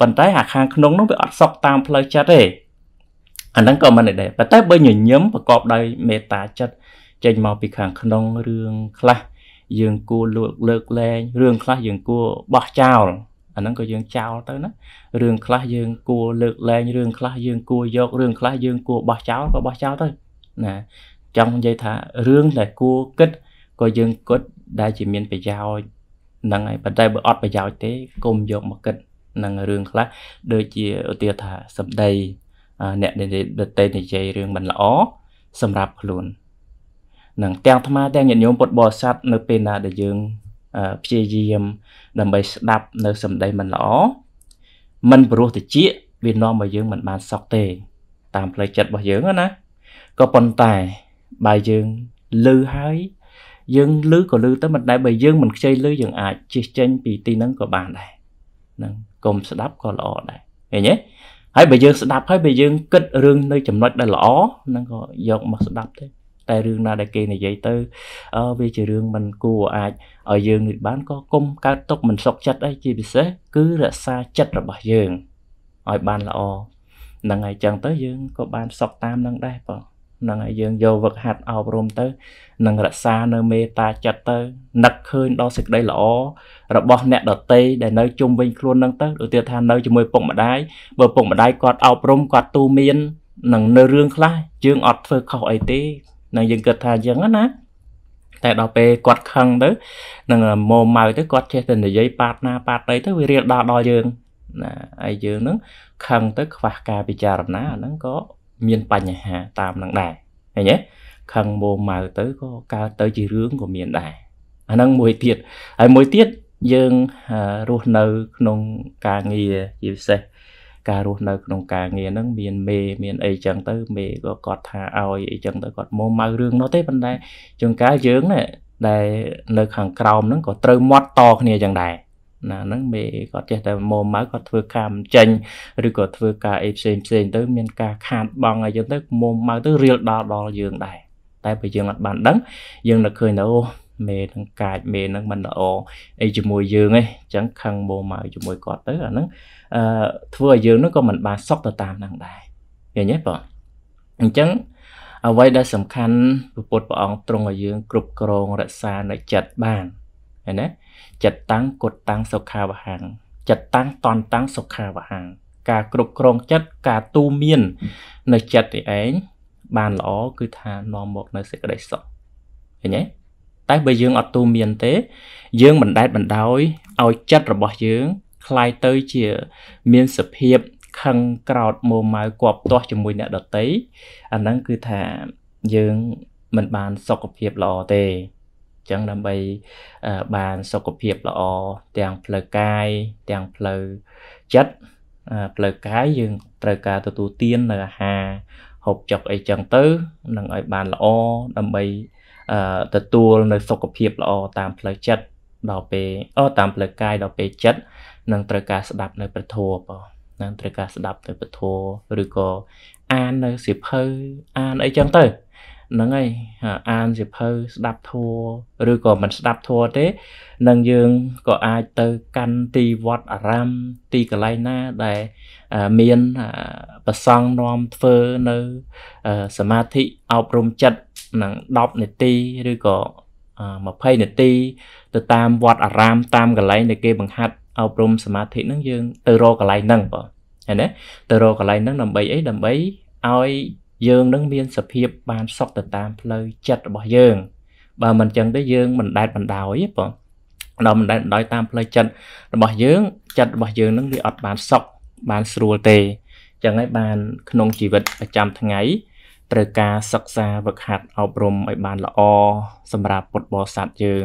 ប៉ុន្តែអាខាងក្នុងនោះវាអត់សុខតាមផ្លូវចិត្តទេអាហ្នឹងក៏មិនដែរប៉ុន្តែបើញញឹមប្រកបដោយមេត្តាចិត្តចេញមកពីខាងក្នុងរឿងខ្លះយើងគួរលើកលើកលែងរឿងខ្លះយើងគួរបោះចោលអាហ្នឹងក៏យើងចោលទៅណារឿងខ្លះយើងគួរលើកលែងរឿងខ្លះយើងគួរយករឿងខ្លះយើងគួរបោះចោលក៏បោះចោលទៅណាចង់និយាយថារឿងដែលគួរគិតក៏យើងគិតដែលជាមានប្រយោជន៍ហ្នឹងហើយប៉ុន្តែបើអត់ប្រយោជន៍ទេកុំយកមកគិតនឹងរឿងខ្លះដូចជាឧទាហរណ៍ថាសម្ដីអ្នកដតេនិយាយរឿងមិនល្អសម្រាប់ខ្លួន នឹងទាំងអាត្មាទាំងញាតិញោមពុទ្ធបរិស័ទនៅពេលណាដែលយើងព្យាយាមដើម្បីស្ដាប់នៅសម្ដីមិនល្អមិនព្រោះតិចវានាំឲ្យយើងមិនបានសក់ទេតាមផ្លូវចិត្តរបស់យើងណាក៏ប៉ុន្តែបើយើងលឺហើយយើងលឺក៏លឺទៅមិនដែរបើយើងមិនខ្ចីលឺយើងអាចជិះចេញពីទីហ្នឹងក៏បានដែរហ្នឹងកុំស្ដាប់ក៏ល្អដែរឃើញទេហើយបើយើងស្ដាប់ហើយបើយើងគិតរឿងនៅចំណុចដែលល្អហ្នឹងក៏យកមកស្ដាប់ទេតែរឿងណាដែលគេនិយាយទៅវាជារឿងមិនគួរអាចឲ្យយើងនិយាយបានក៏គុំកើតទុកមិនសុខចិត្តអីជាពិសេស គឺរក្សាចិត្តរបស់យើងឲ្យបានល្អហ្នឹងហើយចឹងទៅយើងក៏បានសុខតាមនឹងដែរបងហ្នឹងហើយយើងយកវឹកហាត់អប់រំទៅនឹងរក្សានៅមេត្តាចិត្តទៅនឹកឃើញដល់សេចក្តីល្អរបស់អ្នកដតីដែលនៅជុំវិញខ្លួនហ្នឹងទៅដូចទៀតថានៅជាមួយពុកម្ដាយបើពុកម្ដាយគាត់អប់រំគាត់ទូមាននឹងនៅរឿងខ្លះយើងអត់ធ្វើខុសអីទេនឹងយើងគិតថាអញ្ចឹងណាតែដល់ពេលគាត់ខឹងទៅ នឹងម៉ូម៉ៅទៅគាត់ចេះតែនិយាយប៉ាតណាប៉ាតអីទៅវារៀលដល់ដល់យើងណាហើយយើងនឹងខឹងទៅ ខ្វះការពិចារណាអាហ្នឹងក៏មានបញ្ហាតាមនឹងដែរឃើញទេខឹងម៉ូម៉ៅទៅក៏កើតទៅជារឿងក៏មានដែរអាហ្នឹងមួយទៀតហើយមួយទៀតយើងរស់នៅក្នុងការងារជាពិសេសការរស់នៅក្នុងការងារហ្នឹងមានមេមានអីចឹងទៅមេក៏គាត់ថាឲ្យអីចឹងទៅគាត់មកម៉ៅរឿងនោះទេប៉ុន្តែជួនកាលយើងណែដែលនៅខាងក្រោមហ្នឹងក៏ត្រូវមាត់តគ្នាចឹងដែរណាហ្នឹងមេគាត់ចេះតែមុំមកគាត់ធ្វើការមិនចេញឬក៏ធ្វើការអីផ្សេងផ្សេងទៅ មានការខាតបង់អីចឹងទៅមុំមកទៅរៀលដល់ដល់យើងដែរតែបើយើងអត់បានដឹងយើងនឹកឃើញទៅអូមេនឹងកាចមេនឹងមិនល្អអីជាមួយយើងឯងអញ្ចឹងខឹងមុំមកជាមួយគាត់ទៅអាហ្នឹងអឺធ្វើឲ្យយើងនោះក៏មិនបានសុខទៅតាមនឹងដែរឃើញទេបងអញ្ចឹង អ្វីដែលសំខាន់ព្រះពុទ្ធព្រះអង្គទ្រង់ឲ្យយើង គ្រប់គ្រងរក្សានៅចិត្តបានឃើញទេចិត្តតាំងគុតតាំងសុខាវហੰចិត្តតាំងតនតាំងសុខាវហੰការគ្រប់គ្រងចិត្តការទូមាន នៅចិត្តឯងបានល្អគឺថានាំមកនៅសេចក្តីសុខឃើញទេតែបើយើងអត់ទូមានទេ យើងមិនដែតបណ្ដោយឲ្យចិត្តរបស់យើងคล้ายទៅជា មានសភាពខឹងក្រោតមួម៉ៅគប់ទាស់ជាមួយអ្នកដតីអាហ្នឹងគឺថាយើងមិនបានសុខភាពល្អទេចឹងដើម្បីបានសុខភាពល្អទាំងផ្លូវកាយទាំងផ្លូវចិត្តផ្លូវកាយយើង ត្រូវការទទួលទាននៅអាហារហូបចុកអីចឹងទៅនឹងឲ្យបានល្អដើម្បីទទួលនៅសុខភាពល្អតាមផ្លូវចិត្តដល់ពេលអតាមផ្លូវកាយដល់ពេលចិត្តនឹងត្រូវការស្ដាប់នៅព្រះធម៌បងនឹងត្រូវការស្ដាប់នៅព្រះធម៌ឬក៏អាននៅសៀវភៅអានអីចឹងទៅហ្នឹងហើយអានសៀវភៅស្ដាប់ធัวឬក៏មិនស្ដាប់ធัวទេនឹងយើងក៏អាចទៅកាន់ទីវត្តអារាមទីកន្លែងណាដែលមានប្រសង់នាំធ្វើនៅសមាធិអប់រំចិត្តនឹង10នាទីឬក៏20នាទី ទៅតាមវត្តអារាមតាមកន្លែងដែលគេបង្ហាត់អប់រំសមាធិហ្នឹងយើងទៅរកកន្លែងហ្នឹងបងឃើញទេទៅរកកន្លែងហ្នឹងដើម្បីអីដើម្បីឲ្យយើង នឹងមានសភាព បានសុខទៅតាមផ្លូវចិត្តរបស់យើង បើមិនចឹងទេយើងមិនដែតបណ្ដោយទេបងដល់មិនដែតបណ្ដោយតាមផ្លូវចិត្តរបស់យើង ចិត្តរបស់យើងនឹងវាអត់បានសុខបានស្រួលទេចឹងហើយបានក្នុងជីវិតប្រចាំថ្ងៃ ត្រូវការសិក្សាវឹកហាត់អប់រំឲ្យបានល្អសម្រាប់ពុទ្ធបរិស័ទយើង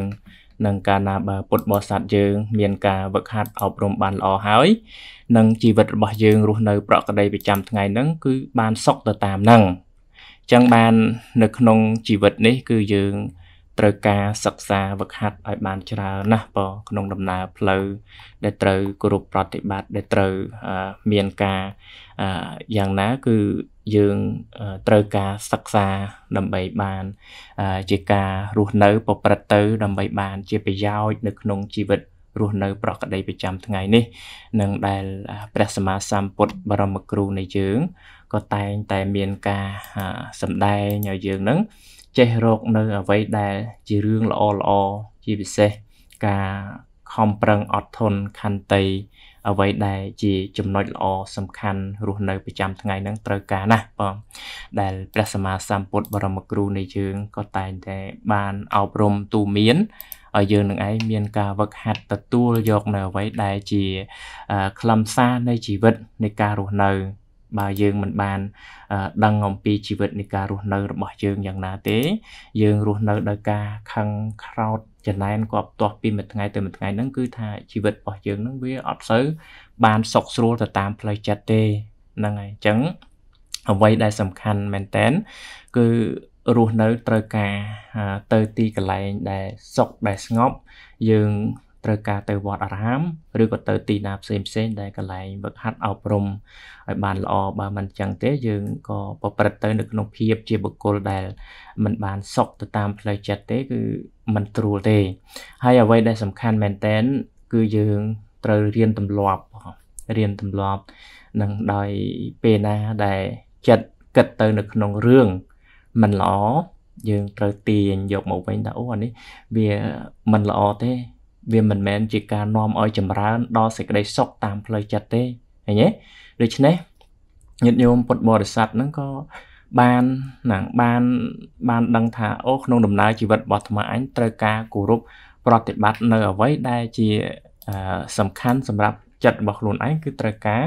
និងកាលណាបើពុទ្ធបរិស័ទយើង មានការវឹកហាត់អប់រំបានល្អហើយនឹងជីវិតរបស់យើង រស់នៅប្រក្រតីប្រចាំថ្ងៃហ្នឹងគឺបានសុខទៅតាមហ្នឹងអញ្ចឹងបាន នៅក្នុងជីវិតនេះ គឺយើង ត្រូវការសិក្សាវឹកហាត់ឲ្យបានច្រើនណាស់បើក្នុងដំណើរផ្លូវដែលត្រូវគោរពប្រតិបត្តិដែលត្រូវមានការយ៉ាងណាគឺយើងត្រូវការសិក្សាដើម្បីបាន ជាការរស់នៅ ប្រព្រឹត្តទៅដើម្បីបានជាប្រយោជន៍នៅក្នុងជីវិតរស់នៅប្រកដីប្រចាំថ្ងៃនេះនឹងដែលព្រះសម្មាសម្ពុទ្ធបរមគ្រូនៃយើងក៏តែងតែមានការសម្ដែងឲ្យយើងនឹងចេះរកនៅអ្វីដែលជារឿងល្អល្អជាពិសេស ការខំប្រឹងអត់ធន់ខន្តីអ្វីដែលជាចំណុចល្អសំខាន់រស់នៅប្រចាំថ្ងៃហ្នឹងត្រូវការណាស់បងដែលព្រះសម្មាសម្ពុទ្ធបរមគ្រូនៃយើងក៏តែងតែបានអប់រំទូមានឲ្យយើងនឹងឯងមានការវឹកហាត់ទទួលយកនៅអ្វីដែលជាខ្លឹមសារនៃជីវិតនៃការរស់នៅបើយើងមិនបាន ដឹងអំពីជីវិតនៃការរស់នៅរបស់យើងយ៉ាងណាទេ យើងរស់នៅដោយការខឹងក្រោធចំណែនគាត់ផ្ទាស់ពីមួយថ្ងៃទៅមួយថ្ងៃហ្នឹងគឺថាជីវិតរបស់យើងហ្នឹងវាអត់សូវបានសុខស្រួលទៅតាមផ្លូវចិត្តទេហ្នឹងហើយអញ្ចឹងអ្វីដែលសំខាន់មែនតែនគឺរស់នៅត្រូវការទៅទីកន្លែងដែលសុខដែលស្ងប់យើងត្រូវការទៅវត្តអារាមឬក៏ទៅទីណាផ្សេងផ្សេងដែលកន្លែងវឹកហាត់អប់រំឲ្យបានល្អបើមិនចឹងទេ យើងក៏ប្រព្រឹត្តទៅនៅក្នុងភាពជាបុគ្គលដែលមិនបានសុខទៅតាមផ្លូវចិត្តទេ គឺมันត្រួលទេ ហើយអ្វីដែលសំខាន់មែនតែនគឺយើងត្រូវរៀនទម្លាប់រៀនទម្លាប់នឹងដោយពេលណាដែលចិត្តគិតទៅនៅក្នុងរឿងមិនល្អយើងត្រូវទាញយកមកវិញថាអូអានេះ វាមិនល្អទេវាមិនមែនជាការនាំឲ្យចម្រើនដល់សេចក្តីសុខតាមផ្លូវចិត្តទេឃើញទេដូច្នេះញាតិញោមពុទ្ធបរិស័ទហ្នឹងក៏បានណាបានបានដឹងថាអូក្នុងដំណើរជីវិតរបស់អាត្មាអញត្រូវការគោរពប្រតិបត្តិនៅអ្វីដែលជាសំខាន់សម្រាប់ ចិត្តរបស់ខ្លួនឯងគឺត្រូវការ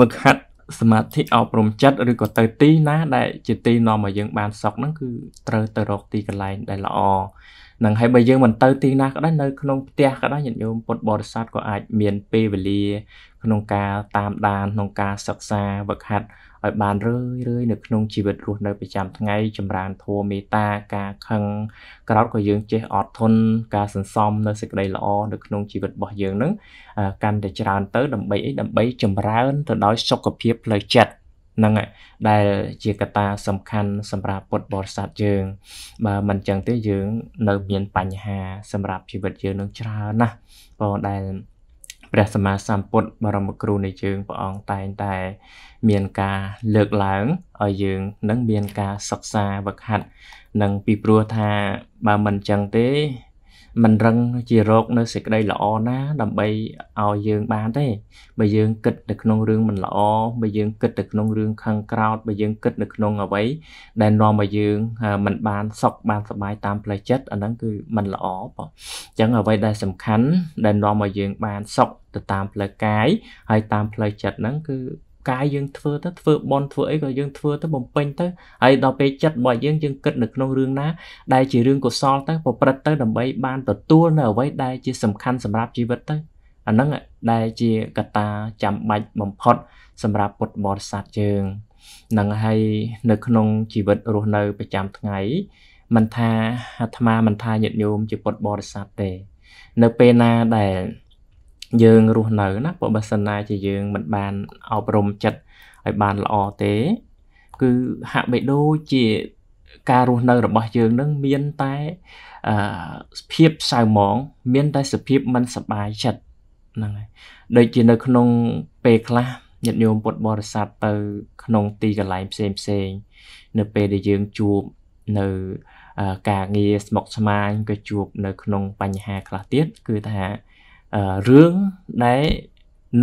វឹកហាត់សមាធិអប់រំចិត្តឬក៏ទៅទីណា ដែល ជាទី នាំឲ្យយើងបានសុខហ្នឹងគឺត្រូវទៅរកទីកន្លែងដែលល្អនឹងហើយបើយើងមិនទៅទីណាក៏ដោយនៅក្នុងផ្ទះក៏ដោយញាតិញោមពុទ្ធបរិស័ទក៏អាចមានពេលវេលា ក្នុងការតាមដានក្នុងការសិក្សាវឹកហាត់ឲ្យបានរឿយរឿយនៅក្នុងជីវិតរស់នៅប្រចាំ ថ្ងៃ ចម្រើនធម៌មេត្តាការខឹងក្រោតក៏យើងចេះអត់ធន់ការសន្សំនៅសេចក្តីល្អនៅក្នុងជីវិតរបស់យើងនឹងកាន់តែច្រើន ទៅដើម្បីអីដើម្បីចម្រើនទៅដោយសុខភាពផ្លូវចិត្តនឹងដែលជាកត្តាសំខាន់ សម្រាប់ពុទ្ធបរិស័ទយើងបើមិនចឹងទេយើងនៅមានបញ្ហា សម្រាប់ជីវិតយើងនឹងច្រើនណាស់បងដែលព្រះសម្មាសម្ពុទ្ធបរមគ្រូនៃយើងព្រះអង្គតែងតែ មានការលើកឡើងឲ្យយើងនឹងមានការសិក្សាវឹកហាត់នឹងពីព្រោះថាបើមិនចឹងទេមិនរឹងជារកនៅសេចក្តីល្អណា ដើម្បីឲ្យយើងបានទេបើយើងគិតទៅក្នុងរឿងមិនល្អបើយើងគិតទៅក្នុងរឿងខឹងក្រោធបើយើងគិតនៅក្នុងអ្វីដែលនាំឲ្យយើងមិនបាន សុខបានសុបាយតាមផ្លូវចិត្តអាហ្នឹងគឺមិនល្អបងអញ្ចឹងអ្វីដែលសំខាន់ ដែលនាំឲ្យយើងបានសុខទៅតាមផ្លូវកាយហើយតាមផ្លូវចិត្តហ្នឹងគឺកាយយើងធ្វើទៅធ្វើបនធ្វើអីក៏យើងធ្វើទៅបំពេញទៅហើយដល់ពេលចិត្តរបស់យើងយើងគិតនៅក្នុងរឿងណាដែលជារឿងកុសលទៅប្រព្រឹត្តទៅដើម្បីបានទទួល នៅអ្វីដែលជាសំខាន់សម្រាប់ជីវិតទៅអាហ្នឹងដែលជាកត្តាចាំបាច់បំផុត សម្រាប់ពុទ្ធបរិស័ទយើងនឹងហើយនៅក្នុងជីវិតរស់នៅប្រចាំថ្ងៃមិនថាអាត្មាមិនថាញាតិញោមជាពុទ្ធបរិស័ទទេ នៅពេលណាដែលយើងរស់នៅណាបើបើសិនណាជាយើងមិនបានអប់រំចិត្តឲ្យបានល្អទេគឺហាក់បីដូចជាការរស់នៅរបស់យើងនឹងមានតែអឺភាពសៅមងមានតែសភាពមិនសบายចិត្តហ្នឹងហើយដូចជានៅ ក្នុងពេលខ្លះញាតិញោមពុទ្ធបរិស័ទទៅ ក្នុង ទីកន្លែងផ្សេងផ្សេង នៅពេលដែលយើងជួបនៅការងារស្មុគស្មាញក៏ជួបនៅក្នុងបញ្ហាខ្លះទៀតគឺថារឿងដែល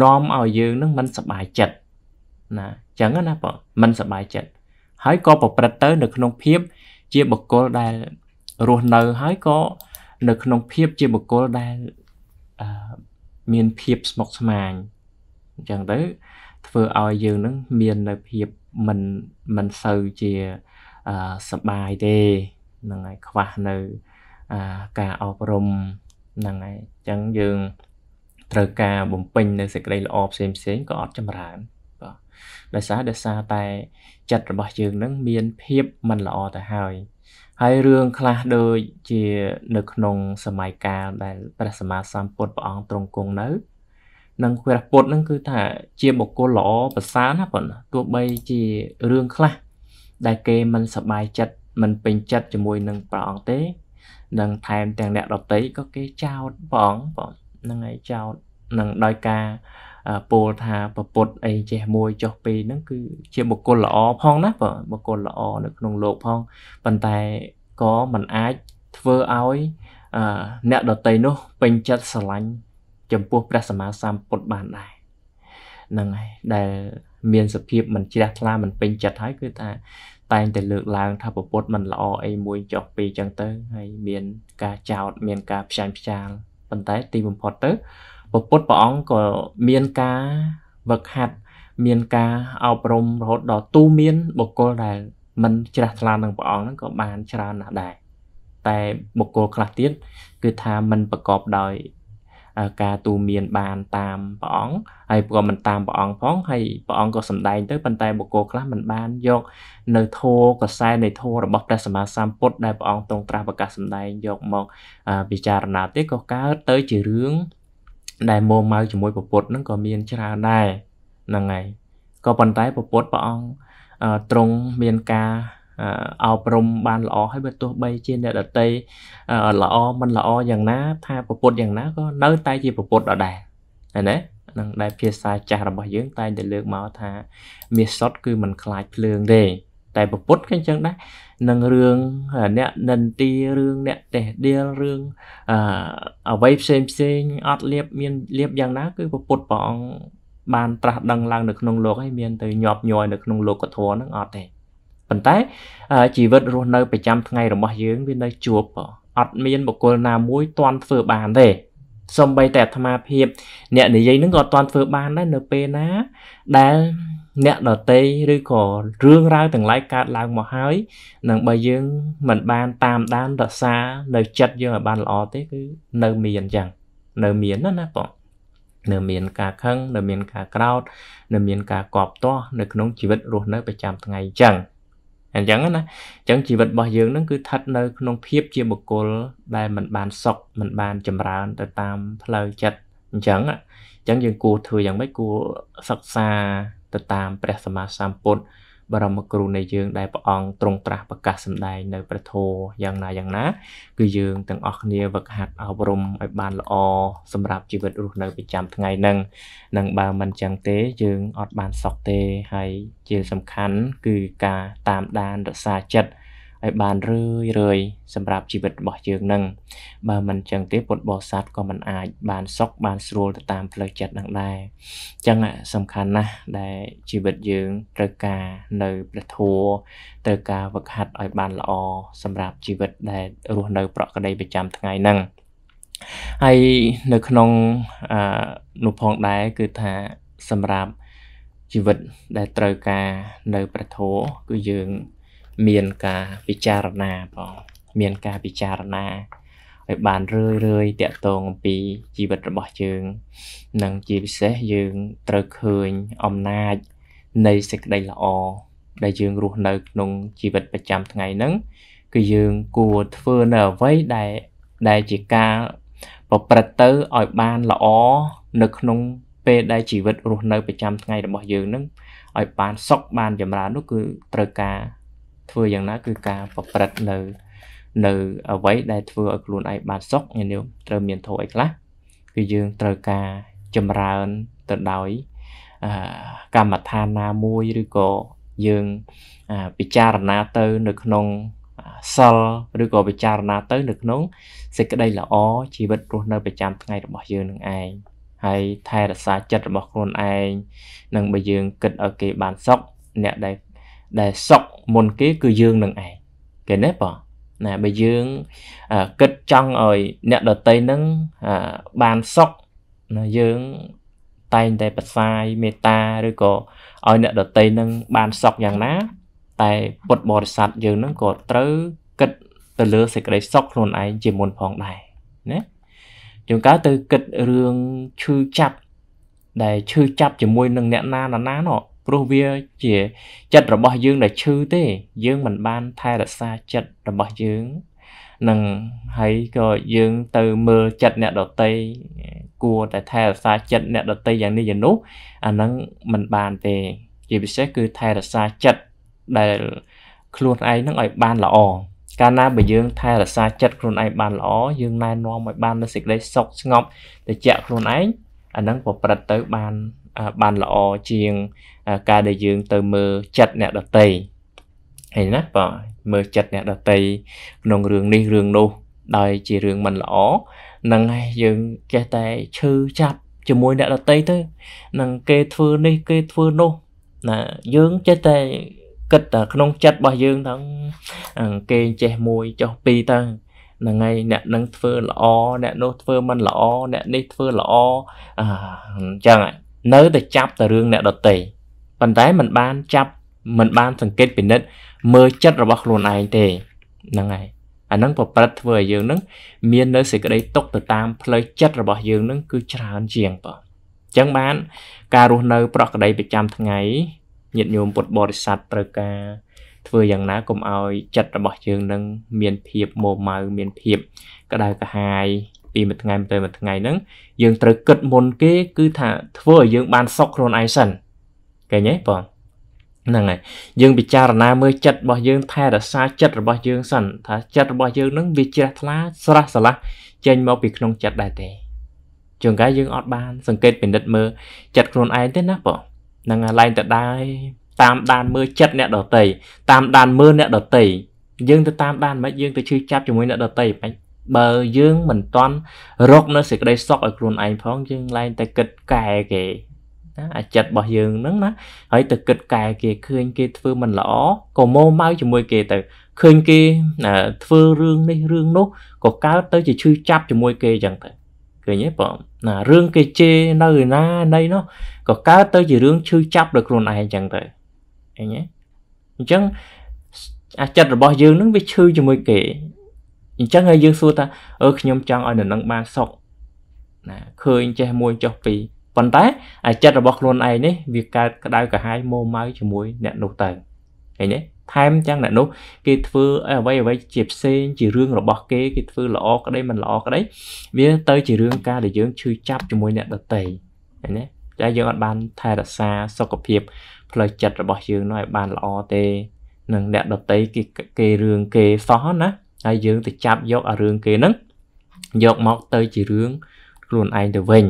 នាំឲ្យយើងនឹងមិនសប្បាយចិត្តណាអញ្ចឹងណាបងមិនសប្បាយចិត្តហើយក៏ប្រព្រឹត្តទៅ នៅក្នុងភាពជាបុគ្គលដែលរស់នៅ ហើយក៏នៅក្នុងភាពជាបុគ្គលដែលមានភាពស្មុគស្មាញអញ្ចឹងទៅធ្វើឲ្យយើងនឹងមាននៅភាពមិនមិនសូវជាសបាយទេនឹងឲ្យខ្វះនៅការអប់រំហ្នឹងហើយអញ្ចឹងយើងត្រូវការបំពេញនៅសេចក្តីល្អផ្សេងផ្សេងក៏អត់ចម្រើនបាទដោយសារដោយសារតែចិត្តរបស់យើងនឹងមានភាពមិនល្អទៅហើយ ហើយរឿងខ្លះដូចជានៅក្នុងសម័យកាលដែលព្រះសម្មាសម្ពុទ្ធព្រះអង្គទ្រង់គង់នៅនឹងព្រះពុទ្ធនឹងគឺថា ជាបុគ្គលល្អប្រសើរណាប៉ុន្តែទោះបីជារឿងខ្លះដែលគេមិនសប្បាយចិត្តមិនពេញចិត្តជាមួយនឹងព្រះអង្គទេនិងថែមទាំងអ្នកដតីក៏គេចោតបងបងហ្នឹងហើយចោតនឹងដោយការពោលថាប្រពុតអីចេះមួយចុះពីរហ្នឹងគឺ ជាបុគ្គលល្អផងណាបងបុគ្គលល្អនៅក្នុងលោកផងប៉ុន្តែក៏មិនអាចធ្វើឲ្យអ្នកដតីនោះពេញចិត្តស្រឡាញ់ចំពោះព្រះសម្មាសម្ពុទ្ធបានដែរហ្នឹងហើយដែល មានសភាពមិនជ្រះថ្លាមិនពេញចិត្តហើយគឺថាតែងតែលើកឡើង ថាពពុទ្ធមិនល្អអីមួយចុះពីអញ្ចឹងទៅហើយមាន ការចោទមានការផ្សាញ់ផ្ចាលប៉ុន្តែ ទីបំផុតទៅពពុទ្ធព្រះអង្គក៏មានការវឹកហាត់មានការអប់រំរហូតដល់ទូមានបុគ្គលដែលមិនជ្រះថ្លានឹងព្រះអង្គហ្នឹងក៏បានច្រើនណាស់ដែរតែបុគ្គលខ្លះទៀតគឺថាមិនប្រកបដោយការទូន្មានបានតាមព្រះអង្គហើយក៏មិនតាមព្រះអង្គផងហើយព្រះអង្គក៏សំដែងទៅប៉ុន្តែបុគ្គលខ្លះមិនបានយកនៅធម៌កសែនៃធម៌របស់ព្រះសម្មាសម្ពុទ្ធដែលព្រះអង្គទ្រង់ត្រាស់ប្រកាសសំដែងយកមកពិចារណាទេក៏កើតទៅជារឿង ដែលមោម៉ៅជាមួយពពុទ្ធនឹងក៏មានច្រើនដែរហ្នឹងហើយក៏ប៉ុន្តែពពុទ្ធព្រះអង្គទ្រង់មានការអប់រំបានល្អហើយបើទោះបី ជាអ្នកដតីល្អមិនល្អយ៉ាងណាថាប្រពុតយ៉ាងណាក៏នៅតែ ជាប្រពុតដដែលណានឹងដែលភាសាចាស់របស់យើងតែងតែលើកមកថា មាសសុតគឺมันខ្លាចភ្លើងទេតែប្រពុតគឺអញ្ចឹងដែរនឹងរឿងអ្នកនិន្ទារឿងអ្នកតេះដៀលរឿងអអ្វីផ្សេងផ្សេងអត់លៀបមានលៀបយ៉ាងណា គឺប្រពុតព្រះអង្គបានត្រាស់ដឹងឡើងនៅក្នុងលោកហើយមានទៅញាប់ញយនៅក្នុងលោកធម៌ហ្នឹងអត់ទេប៉ុន្តែជីវិតរស់នៅប្រចាំថ្ងៃរបស់យើងវានៅជួបអត់មានបុគ្គលណាមួយទាន់ធ្វើបានទេសំបីតែអាត្មាភាពអ្នកនិយាយនឹងក៏អត់ទាន់ធ្វើបានដែរនៅពេលណាដែលអ្នកដតីឬក៏រឿងរ៉ាវទាំងឡាយកើតឡើងមកហើយនឹងបើយើងមិនបានតាមដានរក្សា នៅចិត្តយើងឲ្យបានល្អទេគឺនៅមានអញ្ចឹងនៅមានណាណាបងនៅមានការខឹងនៅមាន ការក្រោធនៅមានការកប់ទាស់នៅក្នុងជីវិតរស់នៅប្រចាំថ្ងៃអញ្ចឹងអញ្ចឹងណាអញ្ចឹងជីវិតរបស់យើងនឹងគឺស្ថិតនៅក្នុងភាពជាបុគ្គលដែលមិនបានសុខមិនបានចម្រើន ទៅតាមផ្លូវចិត្តអញ្ចឹងអញ្ចឹងយើងគួរធ្វើយ៉ាងម៉េចគួរសិក្សាទៅតាមព្រះសម្មាសម្ពុទ្ធបរមគ្រូនៃយើងដែលព្រះអង្គទ្រង់ត្រាស់ប្រកាសសម្ដែងនៅព្រះធម៌យ៉ាងណាយ៉ាងណាគឺយើងទាំងអស់គ្នាវឹកហាត់អប់រំឲ្យបានល្អសម្រាប់ជីវិតរស់នៅប្រចាំថ្ងៃនឹងនឹងបើមិនចឹងទេយើងអត់បានសក់ទេហើយជាសំខាន់គឺការតាមដានរក្សាចិត្តឲ្យបានរឿយរឿយសម្រាប់ជីវិតរបស់យើងនឹងបើមិនចឹងទេពុទ្ធបរិស័ទក៏មិនអាចបានសុខបានស្រួលទៅតាមផ្លូវចិត្តនឹងដែរអញ្ចឹងសំខាន់ណាស់ដែលជីវិតយើងត្រូវការនៅព្រះធម៌ត្រូវការវឹកហាត់ឲ្យបានល្អសម្រាប់ជីវិត ដែលរស់នៅប្រក្រតីប្រចាំថ្ងៃនឹងហើយនៅក្នុងអឺនោះផងដែរគឺថាសម្រាប់ជីវិតដែលត្រូវការនៅព្រះធម៌គឺយើងមានការពិចារណាផងមានការពិចារណាឲ្យបានរឿយរឿយតាក់ទងអំពីជីវិតរបស់យើងនិងជាពិសេសយើងត្រូវឃើញអំណាចនៃសេចក្តីល្អដែលយើងរស់នៅក្នុងជីវិតប្រចាំថ្ងៃហ្នឹងគឺយើងគួរធ្វើនៅអ្វីដែលដែលជាការប្រព្រឹត្តទៅឲ្យបានល្អនៅក្នុង ពេលដែលជីវិតរស់នៅប្រចាំថ្ងៃរបស់យើងហ្នឹងឲ្យបានសុខបានចម្រើននោះគឺត្រូវការធ្វើយ៉ាងណាគឺការប្រព្រឹត្តនៅនៅអ្វីដែលធ្វើឲ្យខ្លួនឯងបានសុខញាតិញោមត្រូវមានធោះអីខ្លះគឺយើងត្រូវការចម្រើនទៅដោយកម្មដ្ឋានណាមួយឬក៏យើងពិចារណាទៅនៅក្នុងសិលឬក៏ពិចារណាទៅនៅក្នុងសេចក្តីល្អជីវិតរស់នៅប្រចាំថ្ងៃរបស់យើងនឹងឯងហើយថែរក្សាចិត្តរបស់ខ្លួនឯងនឹងបើយើងគិតឲ្យគេបានសុខអ្នកដែលដែលសុខមុនគេគឺយើងនឹងឯងគេណាបងណាបើយើងគិតចង់ឲ្យអ្នកដតីនឹងបានសុខណាយើងតែងតែផ្សាយមេត្តាឬក៏ឲ្យអ្នកដតីនឹងបានសុខយ៉ាងណា តែពុទ្ធបរិស័ទយើងនឹងក៏ត្រូវគិតទៅលើសេចក្តីសុខខ្លួនឯងជាមុនផងដែរណាជួនកាលទៅគិតរឿងឈឺចាប់ដែលឈឺចាប់ជាមួយនឹងអ្នកណាណាណោះព្រោះវាជាចិត្តរបស់យើងដែលឈឺទេ យើងមិនបានថែរក្សាចិត្តរបស់យើងនឹងហើយក៏យើងទៅមើលចិត្តអ្នកដតីគួរតែថែរក្សាចិត្តអ្នកដតីយ៉ាងនេះយ៉ាងនោះអាហ្នឹងមិនបានទេជាពិសេសគឺថែរក្សាចិត្តដែលខ្លួនឯងហ្នឹងឲ្យបានល្អកាលណាបើយើងថែរក្សាចិត្តខ្លួនឯងបានល្អយើងណែនាំឲ្យបាននូវសេចក្តីសុខស្ងប់ត្រជាក់ខ្លួនឯងអាហ្នឹងប្រព្រឹត្តទៅបានបានល្អជាងការដែលយើងទៅមើលចិត្តអ្នកដតីឃើញណាបាទមើលចិត្តអ្នកដតីក្នុងរឿងនេះរឿងនោះដោយជារឿងមិនល្អនឹងយើងចេះតែឈឺចាប់ជាមួយអ្នកដតីទៅនឹងគេធ្វើនេះគេធ្វើនោះណាយើងចេះតែគិតតែក្នុងចិត្តរបស់យើងថាគេចេះមួយចុះពីរទៅហ្នឹងហើយអ្នកនឹងធ្វើល្អអ្នកនោះធ្វើមិនល្អអ្នកនេះធ្វើល្អអញ្ចឹងហើយនៅតែចាប់តែរឿងអ្នកដទៃប៉ុន្តែมันបានចាប់มันបានសង្កេតពិនិត្យមើលចិត្តរបស់ខ្លួនឯងទេហ្នឹងហើយអាហ្នឹងប្រព្រឹត្តធ្វើឲ្យយើងហ្នឹង មាននៅសេចក្តីຕົកទៅតាមផ្លូវចិត្តរបស់យើងហ្នឹងគឺច្រើនជាងបងអញ្ចឹងបាន ការរស់នៅប្រក្រតីប្រចាំថ្ងៃញាតិញោមពុទ្ធបរិស័ទត្រូវការធ្វើយ៉ាងណាកុំឲ្យចិត្តរបស់យើងនឹងមានភាពមោម៉ៅមានភាពក្តៅក្រហាយពីមួយថ្ងៃទៅមួយថ្ងៃហ្នឹងយើងត្រូវគិតមុនគេគឺថាធ្វើឲ្យយើងបានសុខខ្លួនឯងសិនគេញ៉េបងហ្នឹងហើយយើងពិចារណាមើលចិត្តរបស់យើងថែរក្សាចិត្តរបស់យើងសិនថាចិត្តរបស់យើងនឹងវាជ្រះថ្លាស្រស់ស្រឡះចេញមកពីក្នុងចិត្តដែរទេជួនកាលយើងអត់បាន សង្កេតពិនិត្យមើលចិត្តខ្លួនឯងទេណាបងហ្នឹងហើយឡែងតដែរតាមដានមើលចិត្តអ្នកដតីតាមដានមើលអ្នកដតីយើងទៅតាមដានមិនយើងទៅឈឺចាប់ជាមួយអ្នកដតីមិនបើយើងមិនតន់រក នៅសេចក្តីសុខឲ្យខ្លួនឯងផងយើងឡែងតែគិតកែគេណាអាចិតរបស់យើងហ្នឹងណាហើយទៅគិតកែគេឃើញគេធ្វើមិនល្អក៏មោម៉ៅជាមួយគេទៅឃើញគេធ្វើរឿងនេះរឿងនោះក៏កើតទៅជាឈឺចាប់ជាមួយគេអញ្ចឹងទៅឃើញទេបងណារឿងគេជេរនៅឯណាណីនោះក៏កើតទៅជារឿងឈឺចាប់ដល់ខ្លួនឯងអញ្ចឹងទៅឃើញទេអញ្ចឹងអាចិតរបស់យើងនឹងវាឈឺជាមួយគេអញ្ចឹងហើយយើងសួរថាអឺខ្ញុំចង់ឲ្យនរនឹងបានសុខណាឃើញចេះមួយចុះពីរប៉ុន្តែអាចិត្តរបស់ខ្លួនឯងនេះវាកើតក្តៅក្រហាយម៉ូម៉ៅជាមួយអ្នកនោះទៅឃើញទេថែមទាំងអ្នកនោះគេធ្វើអ្វីអ្វីជាផ្សេងជារឿងរបស់ គេគេធ្វើល្អក្តីមិនល្អក្តីវាទៅជារឿងការដែលយើងឈឺចាប់ជាមួយអ្នកដទៃឃើញទេតែយើងអត់បាន ថែរក្សាសុខភាពផ្លូវចិត្តរបស់យើងនោះឲ្យបានល្អទេនឹងអ្នកដតីគេគេរឿងគេសោះណាហើយយើងទៅចាប់យកអារឿងគេហ្នឹងយកមកទៅ ជារឿងខ្លួនឯងទៅវិញ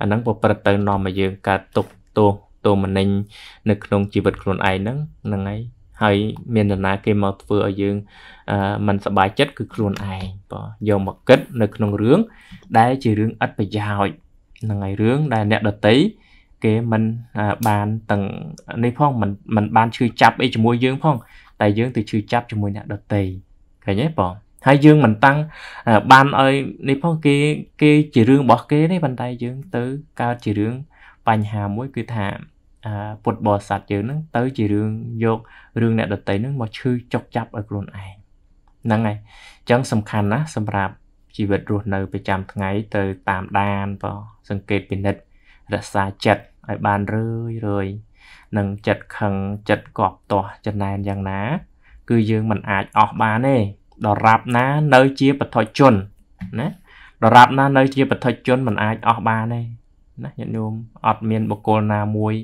អាហ្នឹងប្រព្រឹត្តទៅនាំឲ្យយើងកើតទុកទោសទោមនិញនៅក្នុងជីវិតខ្លួនឯងហ្នឹងហ្នឹងហើយហើយមាននរណា គេមកធ្វើឲ្យយើងមិនសប្បាយចិត្តគឺខ្លួនឯងបងយកមកគិតនៅក្នុងរឿងដែលជារឿងឥតប្រយោជន៍ហ្នឹងហើយរឿងដែលអ្នកដតីគេមិនបានទាំងនេះផងមិនមិនបានឈឺចាប់អីជាមួយយើង ផង តែយើងទៅឈឺចាប់ជាមួយអ្នកដតីឃើញទេបងហើយយើងមិនតាំងបានឲ្យនេះផងគេគេជារឿងរបស់គេទេប៉ុន្តែយើង ទៅកើតជារឿងបញ្ហាមួយគឺថាពុទ្ធបរិស័ទយើងហ្នឹង ទៅជារឿងយករឿងអ្នកដតីហ្នឹងមកឈឺចុកចាប់ឲ្យខ្លួនឯងហ្នឹងហើយអញ្ចឹងសំខាន់ណាស់សម្រាប់ជីវិតរស់នៅប្រចាំថ្ងៃ ទៅតាមដានបងសង្កេតពិនិត្យរក្សាចិត្តឲ្យបានរឿយរឿយនឹងចិត្តខឹងចិត្តកប់ទាស់ចំណែនយ៉ាងណាគឺយើងមិនអាចអស់បានទេដរាបណា នៅជាបឋិជនណាដរាបណា នៅ ជាបឋិជនមិនអាចអស់បានទេណាញាតិញោមអត់មានបុគ្គលណាមួយ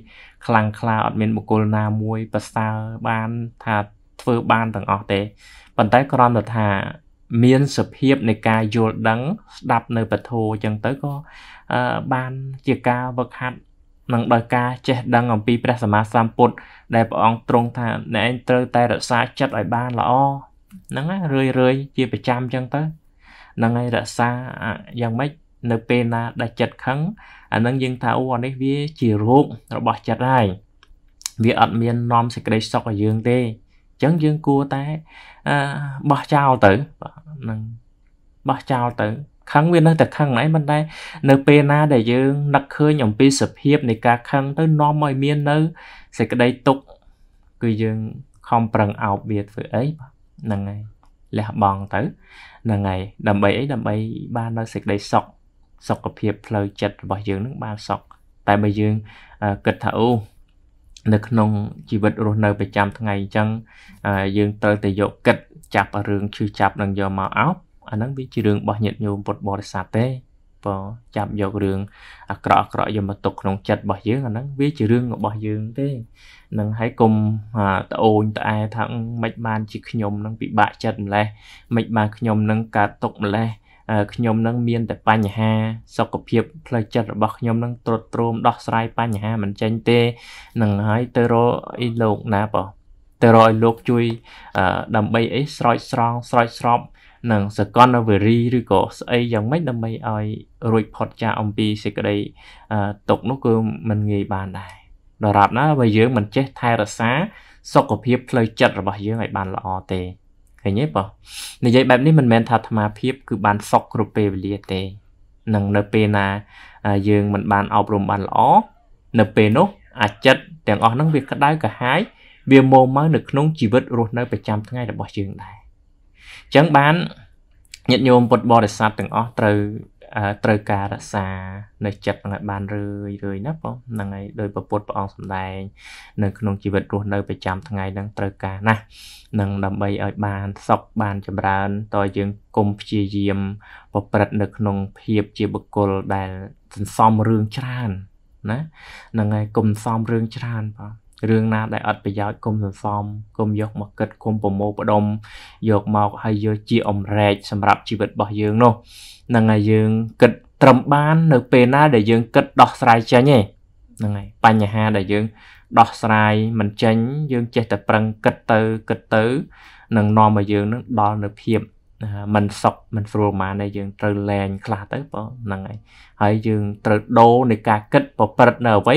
ខ្លាំងខ្លាអត់មានបុគ្គលណាមួយ ប្រសើរបានថាធ្វើបានទាំងអស់ទេប៉ុន្តែគ្រាន់តែថាមានសភាពនៃការយល់ដឹង ស្ដាប់នៅពធអញ្ចឹងទៅក៏បានជាការវឹកហាត់និងដោយការចេះដឹងអំពីព្រះសម្មាសម្ពុទ្ធដែលព្រះអង្គទ្រង់ថាអ្នកឯងត្រូវតែរក្សាចិត្តឲ្យបានល្អហ្នឹងណារឿយរឿយជាប្រចាំអញ្ចឹងទៅហ្នឹងហើយរក្សាយ៉ាងម៉េចនៅពេលណាដែលចិត្តខឹងអាហ្នឹងយើងថាអូអានេះវាជារោគរបស់ចិត្តហើយវាអត់មាននាំសេចក្តីសុខឲ្យយើងទេអញ្ចឹងយើងគួរតែបោះចោលទៅហ្នឹងបោះចោលទៅខឹងវានៅតែខឹងហ្នឹងឯងប៉ុន្តែនៅពេលណាដែលយើងនឹកឃើញអំពីសភាពនៃការខឹងទៅនាំឲ្យមាននៅសេចក្តីទុកគឺយើងខំប្រឹងអោបវាធ្វើអីហ្នឹងហើយលះបង់ទៅហ្នឹងហើយដើម្បីអីដើម្បីបាននៅសេចក្តីសុខសុខភាពផ្លូវចិត្តរបស់យើងនឹងបានសុខតែបើយើងគិតថាអូនៅក្នុងជីវិតរស់នៅប្រចាំថ្ងៃអញ្ចឹងយើងត្រូវតែយកគិតចាប់រឿងឈឺចាប់នឹងយកមកអោបអាហ្នឹងវាជារឿងរបស់ញាតិញោមពុទ្ធបរិស័ទទេបើចាប់យករឿងអាក្រក់អាក្រក់យកមកទុកក្នុងចិត្តរបស់យើងអាហ្នឹងវាជារឿងរបស់យើងទេនឹងហើយកុំត្អូញត្អែថាមិនបាន ជាខ្ញុំនឹងពិបាកចិត្តម្លេះមិនបានខ្ញុំនឹងកើតទុកម្លេះខ្ញុំនឹងមាន តែបញ្ហា សុខភាពផ្លូវចិត្តរបស់ខ្ញុំនឹងទ្រុឌទ្រោមដោះស្រាយបញ្ហាមិនចេញទេនឹងហើយទៅរកអីលោកណាបើទៅរកឲ្យលោកជួយដើម្បីអីស្រោចស្រង់ស្រោចស្រពនិងសកលវេរីឬក៏ស្អីយ៉ាងម៉េចដើម្បីឲ្យរួចផុតចាកអំពីសេចក្តីទុកនោះគឺមិនងាយបានដែរដរាបណាបើយើងមិនចេះថែរក្សា សុខភាពផ្លូវចិត្តរបស់យើងឲ្យបានល្អទេឃើញទេបងនិយាយបែបនេះមិនមែនថាអាត្មាភាពគឺបានសុខគ្រប់ពេលវេលាទេនឹងនៅពេលណាយើងមិនបានអប់រំបានល្អនៅពេលនោះអាចិតទាំងអស់ហ្នឹងវាក្តៅក្រហាយវាមកមកនៅក្នុងជីវិតរស់នៅប្រចាំថ្ងៃរបស់យើងដែរអញ្ចឹងបានញាតិញោមពុទ្ធបរិស័ទទាំងអស់ត្រូវត្រូវការរក្សា នៅចិត្តហ្នឹងឲ្យបានរឿយរឿយណាបងហ្នឹងហើយដោយប្រពុតព្រះអង្គសម្ដែងនៅក្នុងជីវិតរស់នៅប្រចាំថ្ងៃហ្នឹងត្រូវការណាស់នឹងដើម្បីឲ្យបានសុខបានចម្រើនតើយើង គុំព្យាយាមប្រព្រឹត្តនៅក្នុងភាពជាបុគ្គលដែលសន្សំរឿងច្រើនណាហ្នឹងហើយគុំសំរឿងច្រើនបងរឿងណាដែលអត់ប្រយោជន៍គុំសន្សំគុំយក មកគិតគុំប្រមូលផ្ដុំយកមកហើយយកជាអំរែកសម្រាប់ជីវិតរបស់យើងនោះហ្នឹងហើយយើងគិតត្រឹមបាន នៅពេលណា ដែលយើងគិតដោះស្រាយចេញឯងហ្នឹងហើយបញ្ហាដែលយើងដោះស្រាយមិនចេញយើងចេះតែប្រឹងគិតទៅគិតទៅនឹងនាំឲ្យយើងនឹងដល់នៅភាពมันសុខมันស្រួលប៉ុន្មានដែរយើងត្រូវលែងខ្លះទៅបងហ្នឹងហើយហើយយើងត្រូវដោនៃការគិតប្រព្រឹត្តនៅអ្វី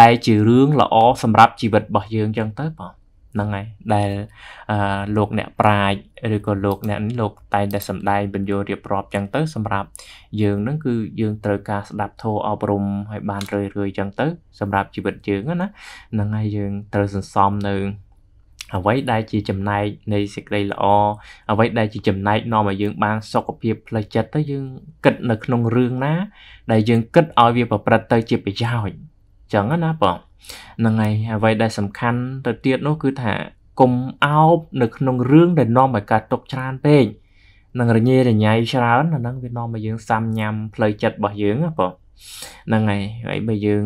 ដែលជារឿងល្អសម្រាប់ជីវិតរបស់យើងចឹងទៅបងហ្នឹងហើយដែលអឺលោកអ្នកប្រាជ្ញឬក៏លោកអ្នកនេះលោកតែងតែសំដែងបញ្យលរៀបរាប់ចឹងទៅសម្រាប់យើងហ្នឹងគឺយើងត្រូវការស្ដាប់ធម៌អប់រំឲ្យបានរឿយរឿយចឹងទៅ សម្រាប់ជីវិតយើងណាហ្នឹងហើយយើងត្រូវសន្សំនៅអ្វីដែលជាចំណែកនៃសេចក្តីល្អអ្វីដែលជាចំណែកនាំឲ្យយើងបាន សុខភាពផ្លូវចិត្តទៅយើងគិតនៅក្នុងរឿងណា ដែលយើងគិតឲ្យវាប្រព្រឹត្តទៅជាប្រយោជន៍ចឹងណាបងហ្នឹងហើយអ្វីដែលសំខាន់ទៅទៀតនោះគឺថាកុំអោបនៅក្នុងរឿងដែលនាំឲ្យកើតទុកច្រើនពេកនឹងរញ៉េរញ៉ៃច្រើនអាហ្នឹងវានាំឲ្យយើងសាំញ៉ាំផ្លូវចិត្តរបស់យើងណាបងហ្នឹងហើយហើយបើយើង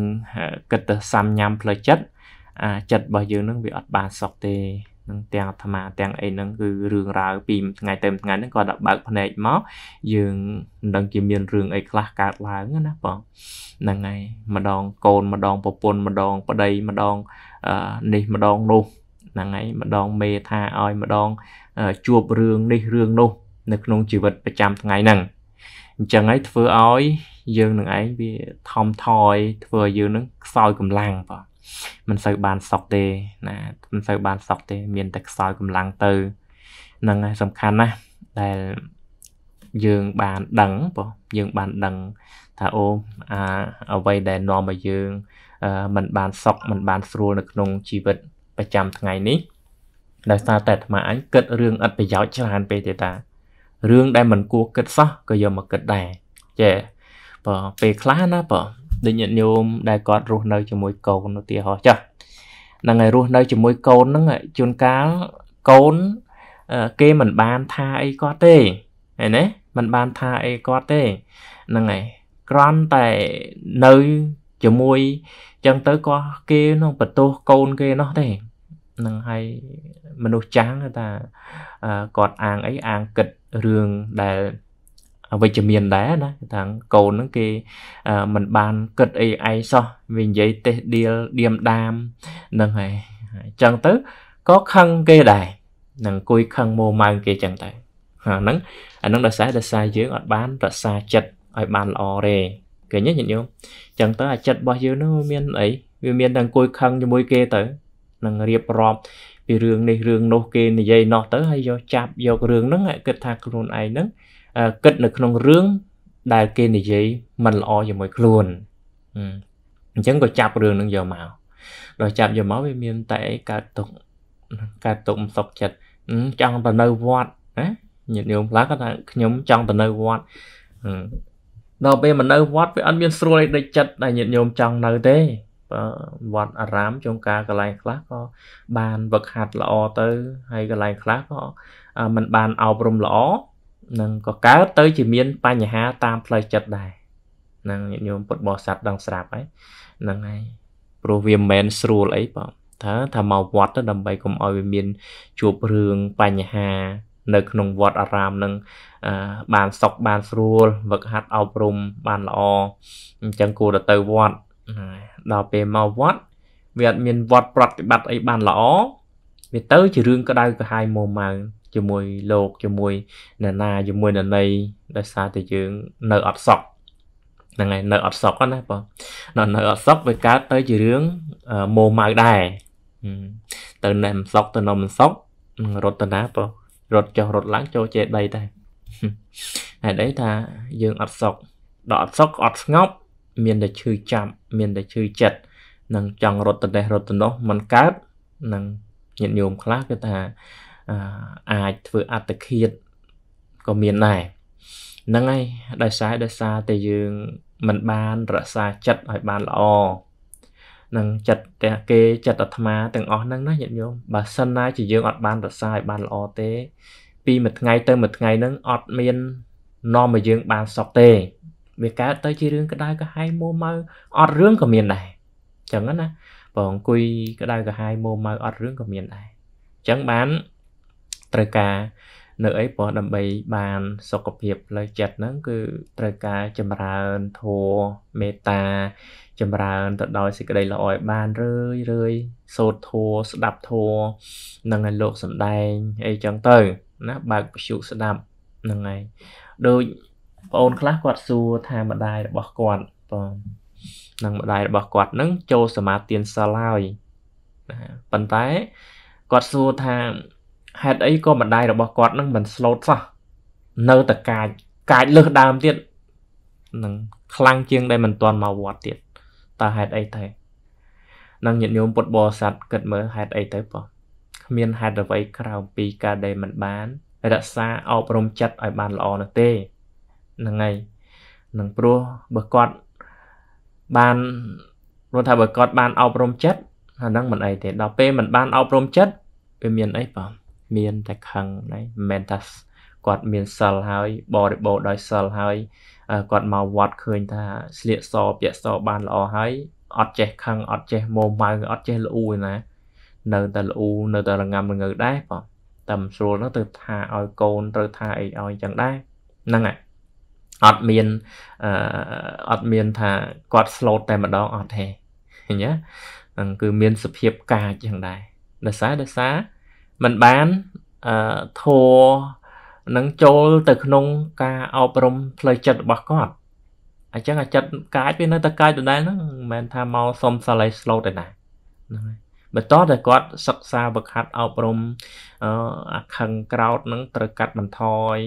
គិតទៅសាំញ៉ាំផ្លូវចិត្តអាចិត្តរបស់យើងនឹងវាអត់បានសុខទេនឹងទាំងអាត្មាទាំងអីហ្នឹងគឺរឿងរ៉ាវពីថ្ងៃទៅថ្ងៃហ្នឹងគាត់ដាក់បើកភ្នែកមកយើងមិនដឹងជាមានរឿងអីខ្លះកើតឡើងណាបងហ្នឹងហើយម្ដងកូនម្ដងប្រពន្ធម្ដងប្តីម្ដងនេះម្ដងនោះហ្នឹងហើយម្ដងមេថាឲ្យម្ដងជួបរឿងនេះរឿងនោះនៅក្នុងជីវិតប្រចាំថ្ងៃហ្នឹងអញ្ចឹងហើយធ្វើឲ្យយើងនឹងឯងវាថមថយ ធ្វើឲ្យយើងនឹងខ្សោយកម្លាំងបងមិនសូវបានសក់ទេ ណាមិនសូវបានសក់ទេមានតែខ្សោយកម្លាំងទៅហ្នឹងហើយសំខាន់ណាស់ដែលយើងបានដឹងបងយើងបានដឹងថាអូអាអ្វីដែលនាំឲ្យយើងមិនបានសក់មិនបានស្រួលនៅក្នុង ជីវិតប្រចាំថ្ងៃនេះដោយសារតែអាត្មាអញគិតរឿងឥតប្រយោជន៍ច្រើន ពេកទេតារឿងដែលមិនគួរគិតសោះក៏យកមកគិតដែរចេះបើពេលខ្លះណាបើដូចញាតិញោមដែលគាត់រស់នៅជាមួយកូនឧទាហរណ៍ចាស់ហ្នឹងហើយរស់នៅជាមួយកូនហ្នឹងជួនកាលកូនគេមិនបានថាអីគាត់ទេឃើញទេមិនបានថាអីគាត់ទេហ្នឹងហើយគ្រាន់តែនៅជាមួយចឹងទៅក៏គេនឹងបន្ទោសកូនគេនោះទេនឹងហើយមនុស្សចាស់ថាគាត់អាងអីអាងគិតរឿងដែលវិជ្ជមានដែរណាគេថាកូនហ្នឹងគេមិនបានគិតអីឯងសោះវានិយាយទេសដៀលឌៀមដាមហ្នឹងហើយអញ្ចឹងទៅក៏ខឹងគេដែរនឹងអង្គុយខឹងមោម៉ៅគេអញ្ចឹងទៅហ្នឹងអាហ្នឹងដោយសារដោយសារយើងអត់បានរក្សាចិត្តឲ្យបានល្អទេគេញញាតិញោមអញ្ចឹងទៅអាចិត្តរបស់យើងហ្នឹងមានអីវាមានតែអង្គុយខឹងជាមួយគេទៅនឹងរៀបរាប់ ពីរឿងនេះរឿងនោះគេនិយាយនោះទៅហើយយកចាប់យករឿងហ្នឹងគិតថាខ្លួនឯងហ្នឹងគិតនៅក្នុងរឿងដែលគេនិយាយមិនល្អជាមួយខ្លួនអញ្ចឹងក៏ចាប់រឿងនឹងយកមកដល់ចាប់យកមកវាមានតែកើតទុកកើតទុកមិនសុខចិត្តចង់ទៅនៅវត្តណាញាតិញោមខ្លះគាត់ថាខ្ញុំចង់ទៅនៅវត្តដល់ពេលមកនៅវត្តវាអត់មានស្រួលអីដូចចិត្តដែលញាតិញោមចង់នៅទេវត្តអារាមជួនកាលកន្លែងខ្លះក៏បានវឹកហាត់ល្អទៅហើយកន្លែងខ្លះក៏มันបានអប់រំល្អនឹងក៏កើតទៅជាមានបញ្ហាតាមផ្លូវចិត្តដែរនឹងញាតិញោមពុទ្ធបរិស័ទដឹងស្រាប់ហើយនឹងហើយព្រោះវាមិនមែនស្រួលអីបងថាថាមកវត្តទៅដើម្បីកុំឲ្យវាមានជួបរឿងបញ្ហា នៅក្នុងវត្តអារាមនឹងបានសុខបានស្រួលវឹកហាត់អប់រំបានល្អអញ្ចឹងគួរទៅវត្តដល់ពេលមកវត្តវាអត់មានវត្តប្រតិបត្តិអីបានល្អវាទៅ ជារឿងក្តៅក្រហាយមួម៉ៅជាមួយលោកជាមួយអ្នកណាជាមួយនរណីដោយសារតែយើងនៅអត់សក់ហ្នឹងហើយនៅអត់សក់ណាបងនៅនៅអត់សក់វាកើតទៅជារឿងម៉ូម៉ៅដែរទៅណែមិនសក់ទៅនំមិនសក់រត់ទៅណាបងរត់ចុះរត់ឡើងចូលចេដីដែរហេតុអីថាយើងអត់សក់ដល់អត់សក់អត់ស្ងប់មានតែឈឺចាប់មានតែឈឺចិត្តនឹងចង់រត់ទៅនេះរត់ទៅនោះមិនកើតនឹងញាតិញោមខ្លះគឺថាអាចធ្វើអត្តឃាតក៏មានដែរហ្នឹងហើយដោយសារដោយសារតែយើងមិនបានរក្សាចិត្តឲ្យបានល្អនឹងចិត្តតែគេចិត្តអាត្មាទាំងអស់ហ្នឹងណាញាតិញោមបើសិនណាជាយើងអត់បានរក្សាឲ្យបានល្អទេ ពីមួយថ្ងៃទៅមួយថ្ងៃហ្នឹងអត់មាននាំឲ្យយើងបានសុខទេវាកើតទៅជារឿងក្តៅក្រហាយមួម៉ៅអត់រឿងក៏មានដែរចឹងណាបើអង្គុយក្តៅក្រហាយមួម៉ៅអត់រឿងក៏មានដែរចឹងបានត្រូវការនៅអីព្រោះដើម្បីបានសុខភាពផ្លូវចិត្តហ្នឹងគឺត្រូវការចម្រើនធម៌មេត្តា ចម្រើនទៅដោយសេចក្តីល្អឲ្យបានរឿយរឿយសូត្រធម៌ស្ដាប់ធម៌នឹងឲ្យលោកសំដែងអីចឹងទៅណាបើកពជុស្ដាប់ហ្នឹងហើយដូចបងអូនខ្លះគាត់សួរថាម្ដាយរបស់គាត់បងនឹងម្ដាយរបស់គាត់នឹងចូលសមាធិសិលហើយណាប៉ុន្តែគាត់សួរថាហេតុអីក៏ម្ដាយរបស់គាត់នឹងមិនស្លូតសោះនៅតែកាចកាចលើសដើមទៀតនឹងខ្លាំងជាងដែលមិនទាន់មកវត្តទៀតតើហេតុអីទៅនឹងញាតិញោមពុទ្ធបរិស័ទគិតមើលហេតុអីទៅប៉ោះគ្មានហេតុអ្វីក្រៅពីការដែលមិនបានរក្សាអប់រំចិត្តឲ្យបានល្អនោះទេហ្នឹងហើយនឹងព្រោះបើគាត់បានព្រោះថាបើគាត់បានអប់រំចិត្តអាហ្នឹងមិនអីទេដល់ពេលមិនបានអប់រំចិត្តវាមានអីបងមានតែខឹងណាមិនមែនថាគាត់មានសិលហើយបរិបោដោយសិលហើយគាត់មកវត្តឃើញថាស្លៀកសពាក់សបានល្អហើយអត់ចេះខឹងអត់ចេះមោម៉ៅអត់ចេះល្អូណានៅតែល្អូនៅតែរងាំរងើដែរបងតែមិនស្រួលនោះទៅថាឲ្យកូនត្រូវថាអីឲ្យចឹងដែរហ្នឹងហើយអត់មានអឺអត់មានថាគាត់ slot តែម្ដងអត់ទេឃើញទេហ្នឹងគឺមានសភាពកាចចឹងដែរដោយសារដោយសារមិនបានអឺធัวនឹងចូលទៅក្នុងការអប់រំផ្លូវចិត្តរបស់គាត់អញ្ចឹងអាចិត្តកាចវានៅតែកាចដដែលហ្នឹងមិនមែនថាមកសុំសាឡៃ slot ទេណាហ្នឹងហើយបន្តតែគាត់សិក្សាវឹកហាត់អប់រំអាខឹងក្រោតនឹង ត្រូវកាត់បន្ថយ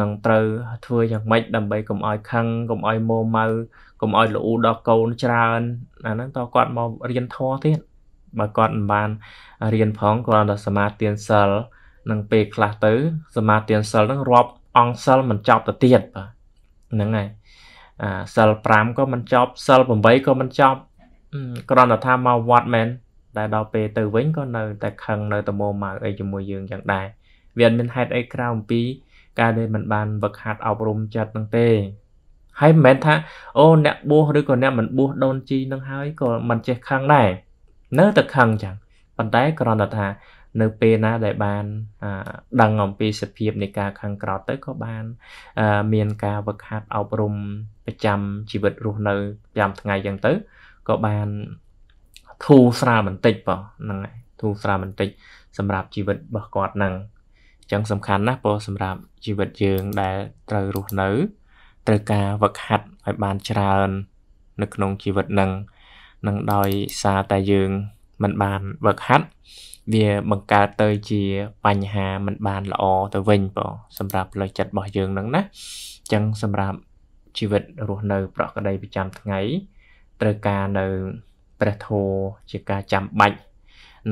នឹងត្រូវធ្វើយ៉ាងម៉េចដើម្បីកុំឲ្យខឹងកុំឲ្យមោម៉ៅកុំឲ្យល្អូដល់កូនច្រើនអាហ្នឹងតគាត់មករៀនធေါ်ទៀតបើគាត់មិនបានរៀនផងគាត់ដល់សមាទានសិលនឹងពេលខ្លះទៅ សមាទានសិលនឹងរាប់អង្គសិលមិនចប់ទៅទៀតបាទហ្នឹងហើយអាសិល5ក៏មិនចប់សិល8ក៏មិនចប់គ្រាន់តែថាមកវត្តមែនតែដល់ពេលទៅវិញក៏នៅតែខឹងនៅតែមោម៉ៅអីជាមួយយើងយ៉ាងដែរវាអត់មានហេតុអីក្រៅអំពី ការដែលមិនបានវឹកហាត់អប់រំចិត្តនឹងទេហើយមិនមែនថាអូអ្នកបួសឬក៏អ្នកមិនបួសដូនជីនឹងហើយក៏មិនចេះខឹងដែរនៅតែខឹងចឹងប៉ុន្តែគ្រាន់តែថានៅពេលណាដែលបានដឹងអំពីសភាពនៃការខឹងក្រោតទៅក៏បានមានការវឹកហាត់អប់រំប្រចាំជីវិតរស់នៅប្រចាំថ្ងៃចឹងទៅក៏បានធូរស្រាលបន្តិចបងហ្នឹងហើយធូរស្រាលបន្តិចសម្រាប់ជីវិតរបស់គាត់ហ្នឹងចឹងសំខាន់ណាស់ព្រោះសម្រាប់ជីវិតយើងដែលត្រូវរស់នៅត្រូវការវឹកហាត់ឲ្យបានច្រើន នៅក្នុងជីវិតហ្នឹងនឹងដោយសារតែយើងមិនបានវឹកហាត់វាបង្កើតទៅជា បញ្ហាមិនបានល្អទៅវិញបងសម្រាប់ផ្លូវចិត្តរបស់យើងនឹងណាអញ្ចឹងសម្រាប់ជីវិតរស់នៅ ប្រក្រតីប្រចាំថ្ងៃត្រូវការនៅព្រះធម៌ជាការចាំបាច់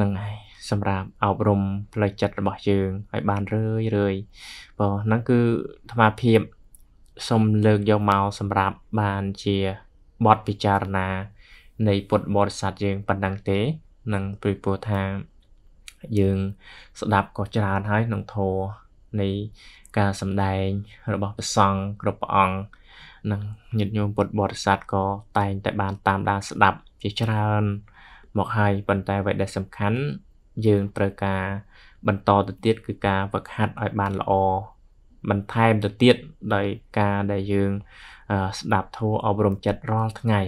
នឹងហើយសម្រាប់អប់រំផ្លូវចិត្តរបស់យើងឲ្យបានរឿយរឿយបងហ្នឹងគឺធម៌ភាពសូមលើកយកមកសម្រាប់បានជាបទពិចារណានៃពុទ្ធបរិស័ទយើងប៉ុណ្ណឹងទេនឹងព្រោះពោលថាយើងស្ដាប់ក៏ច្រើនហើយក្នុងធម៌នៃការសម្ដែងរបស់ព្រះសង្ឃគ្រប់ព្រះអង្គនិងញាតិញោមពុទ្ធបរិស័ទក៏តែងតែបានតាមដានស្ដាប់ជាច្រើន មកហើយប៉ុន្តែអ្វីដែលសំខាន់យើងត្រូវការបន្តទៅទៀតគឺការវឹកហាត់ឲ្យបានល្អបន្ថែមទៅទៀតដោយការដែលយើងស្ដាប់ធម៌អប់រំចិត្តរាល់ថ្ងៃ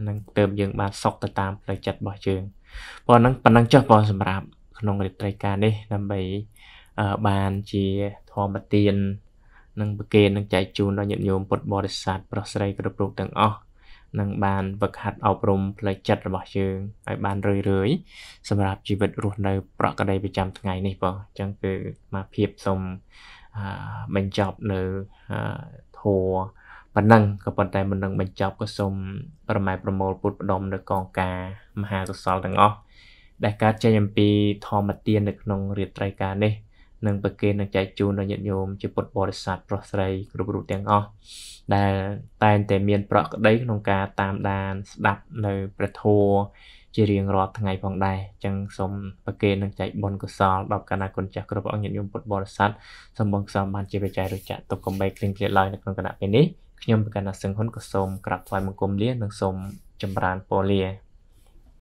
ហ្នឹងទៅយើងបានសុខទៅតាមផ្លូវចិត្តរបស់យើងព្រោះហ្នឹងប៉ុណ្ណឹងចុះបងសម្រាប់ក្នុងរាត្រីការនេះដើម្បីបានជាធម្មទាន និងប្រគេននឹងចែកជូនដល់ញាតិញោមពុទ្ធបរិស័ទប្រុសស្រីគ្រប់រូបទាំងអស់នឹងបានវឹកហាត់អប់រំផ្លូវចិត្តរបស់យើងឲ្យបានរឿយរឿយសម្រាប់ជីវិតរស់នៅ ប្រក្រតីប្រចាំថ្ងៃ នេះបងអញ្ចឹងគឺមកភាពសូមបញ្ចប់នៅធัวប៉ុណ្ណឹងក៏ប៉ុន្តែមិននឹងបញ្ចប់ក៏សូមប្រម៉ែប្រមូលពុតផ្ដុំនៅកងការមហាកុសលទាំងអស់ដែលកើតចេញអំពីធម្មទាននៅក្នុងរាត្រីការនេះនឹងប្រគេននឹងចែកជូនដល់ញាតិញោមជាពុទ្ធបរិស័ទប្រុសស្រីគ្រប់រូបទាំងអស់ដែលតែងតែមានប្រក្តីក្នុងការតាមដានស្ដាប់នៅព្រះធម៌ជារៀងរាល់ថ្ងៃផងដែរអញ្ចឹងសូមប្រគេននឹងចែកបុណ្យកុសលដល់កណ្ដាគុណចាស់គ្រប់អង្គញាតិញោមពុទ្ធបរិស័ទសូមបងសោមបានជាបច្ច័យរចៈទុកកំបីគ្រៀងគ្រៀតឡើយនៅក្នុងគណៈពេលនេះខ្ញុំប្រកាសថាសឹងហ៊ុនក៏សូមក្រាបថ្វាយបង្គំលានិងសូមចម្រើនពរលា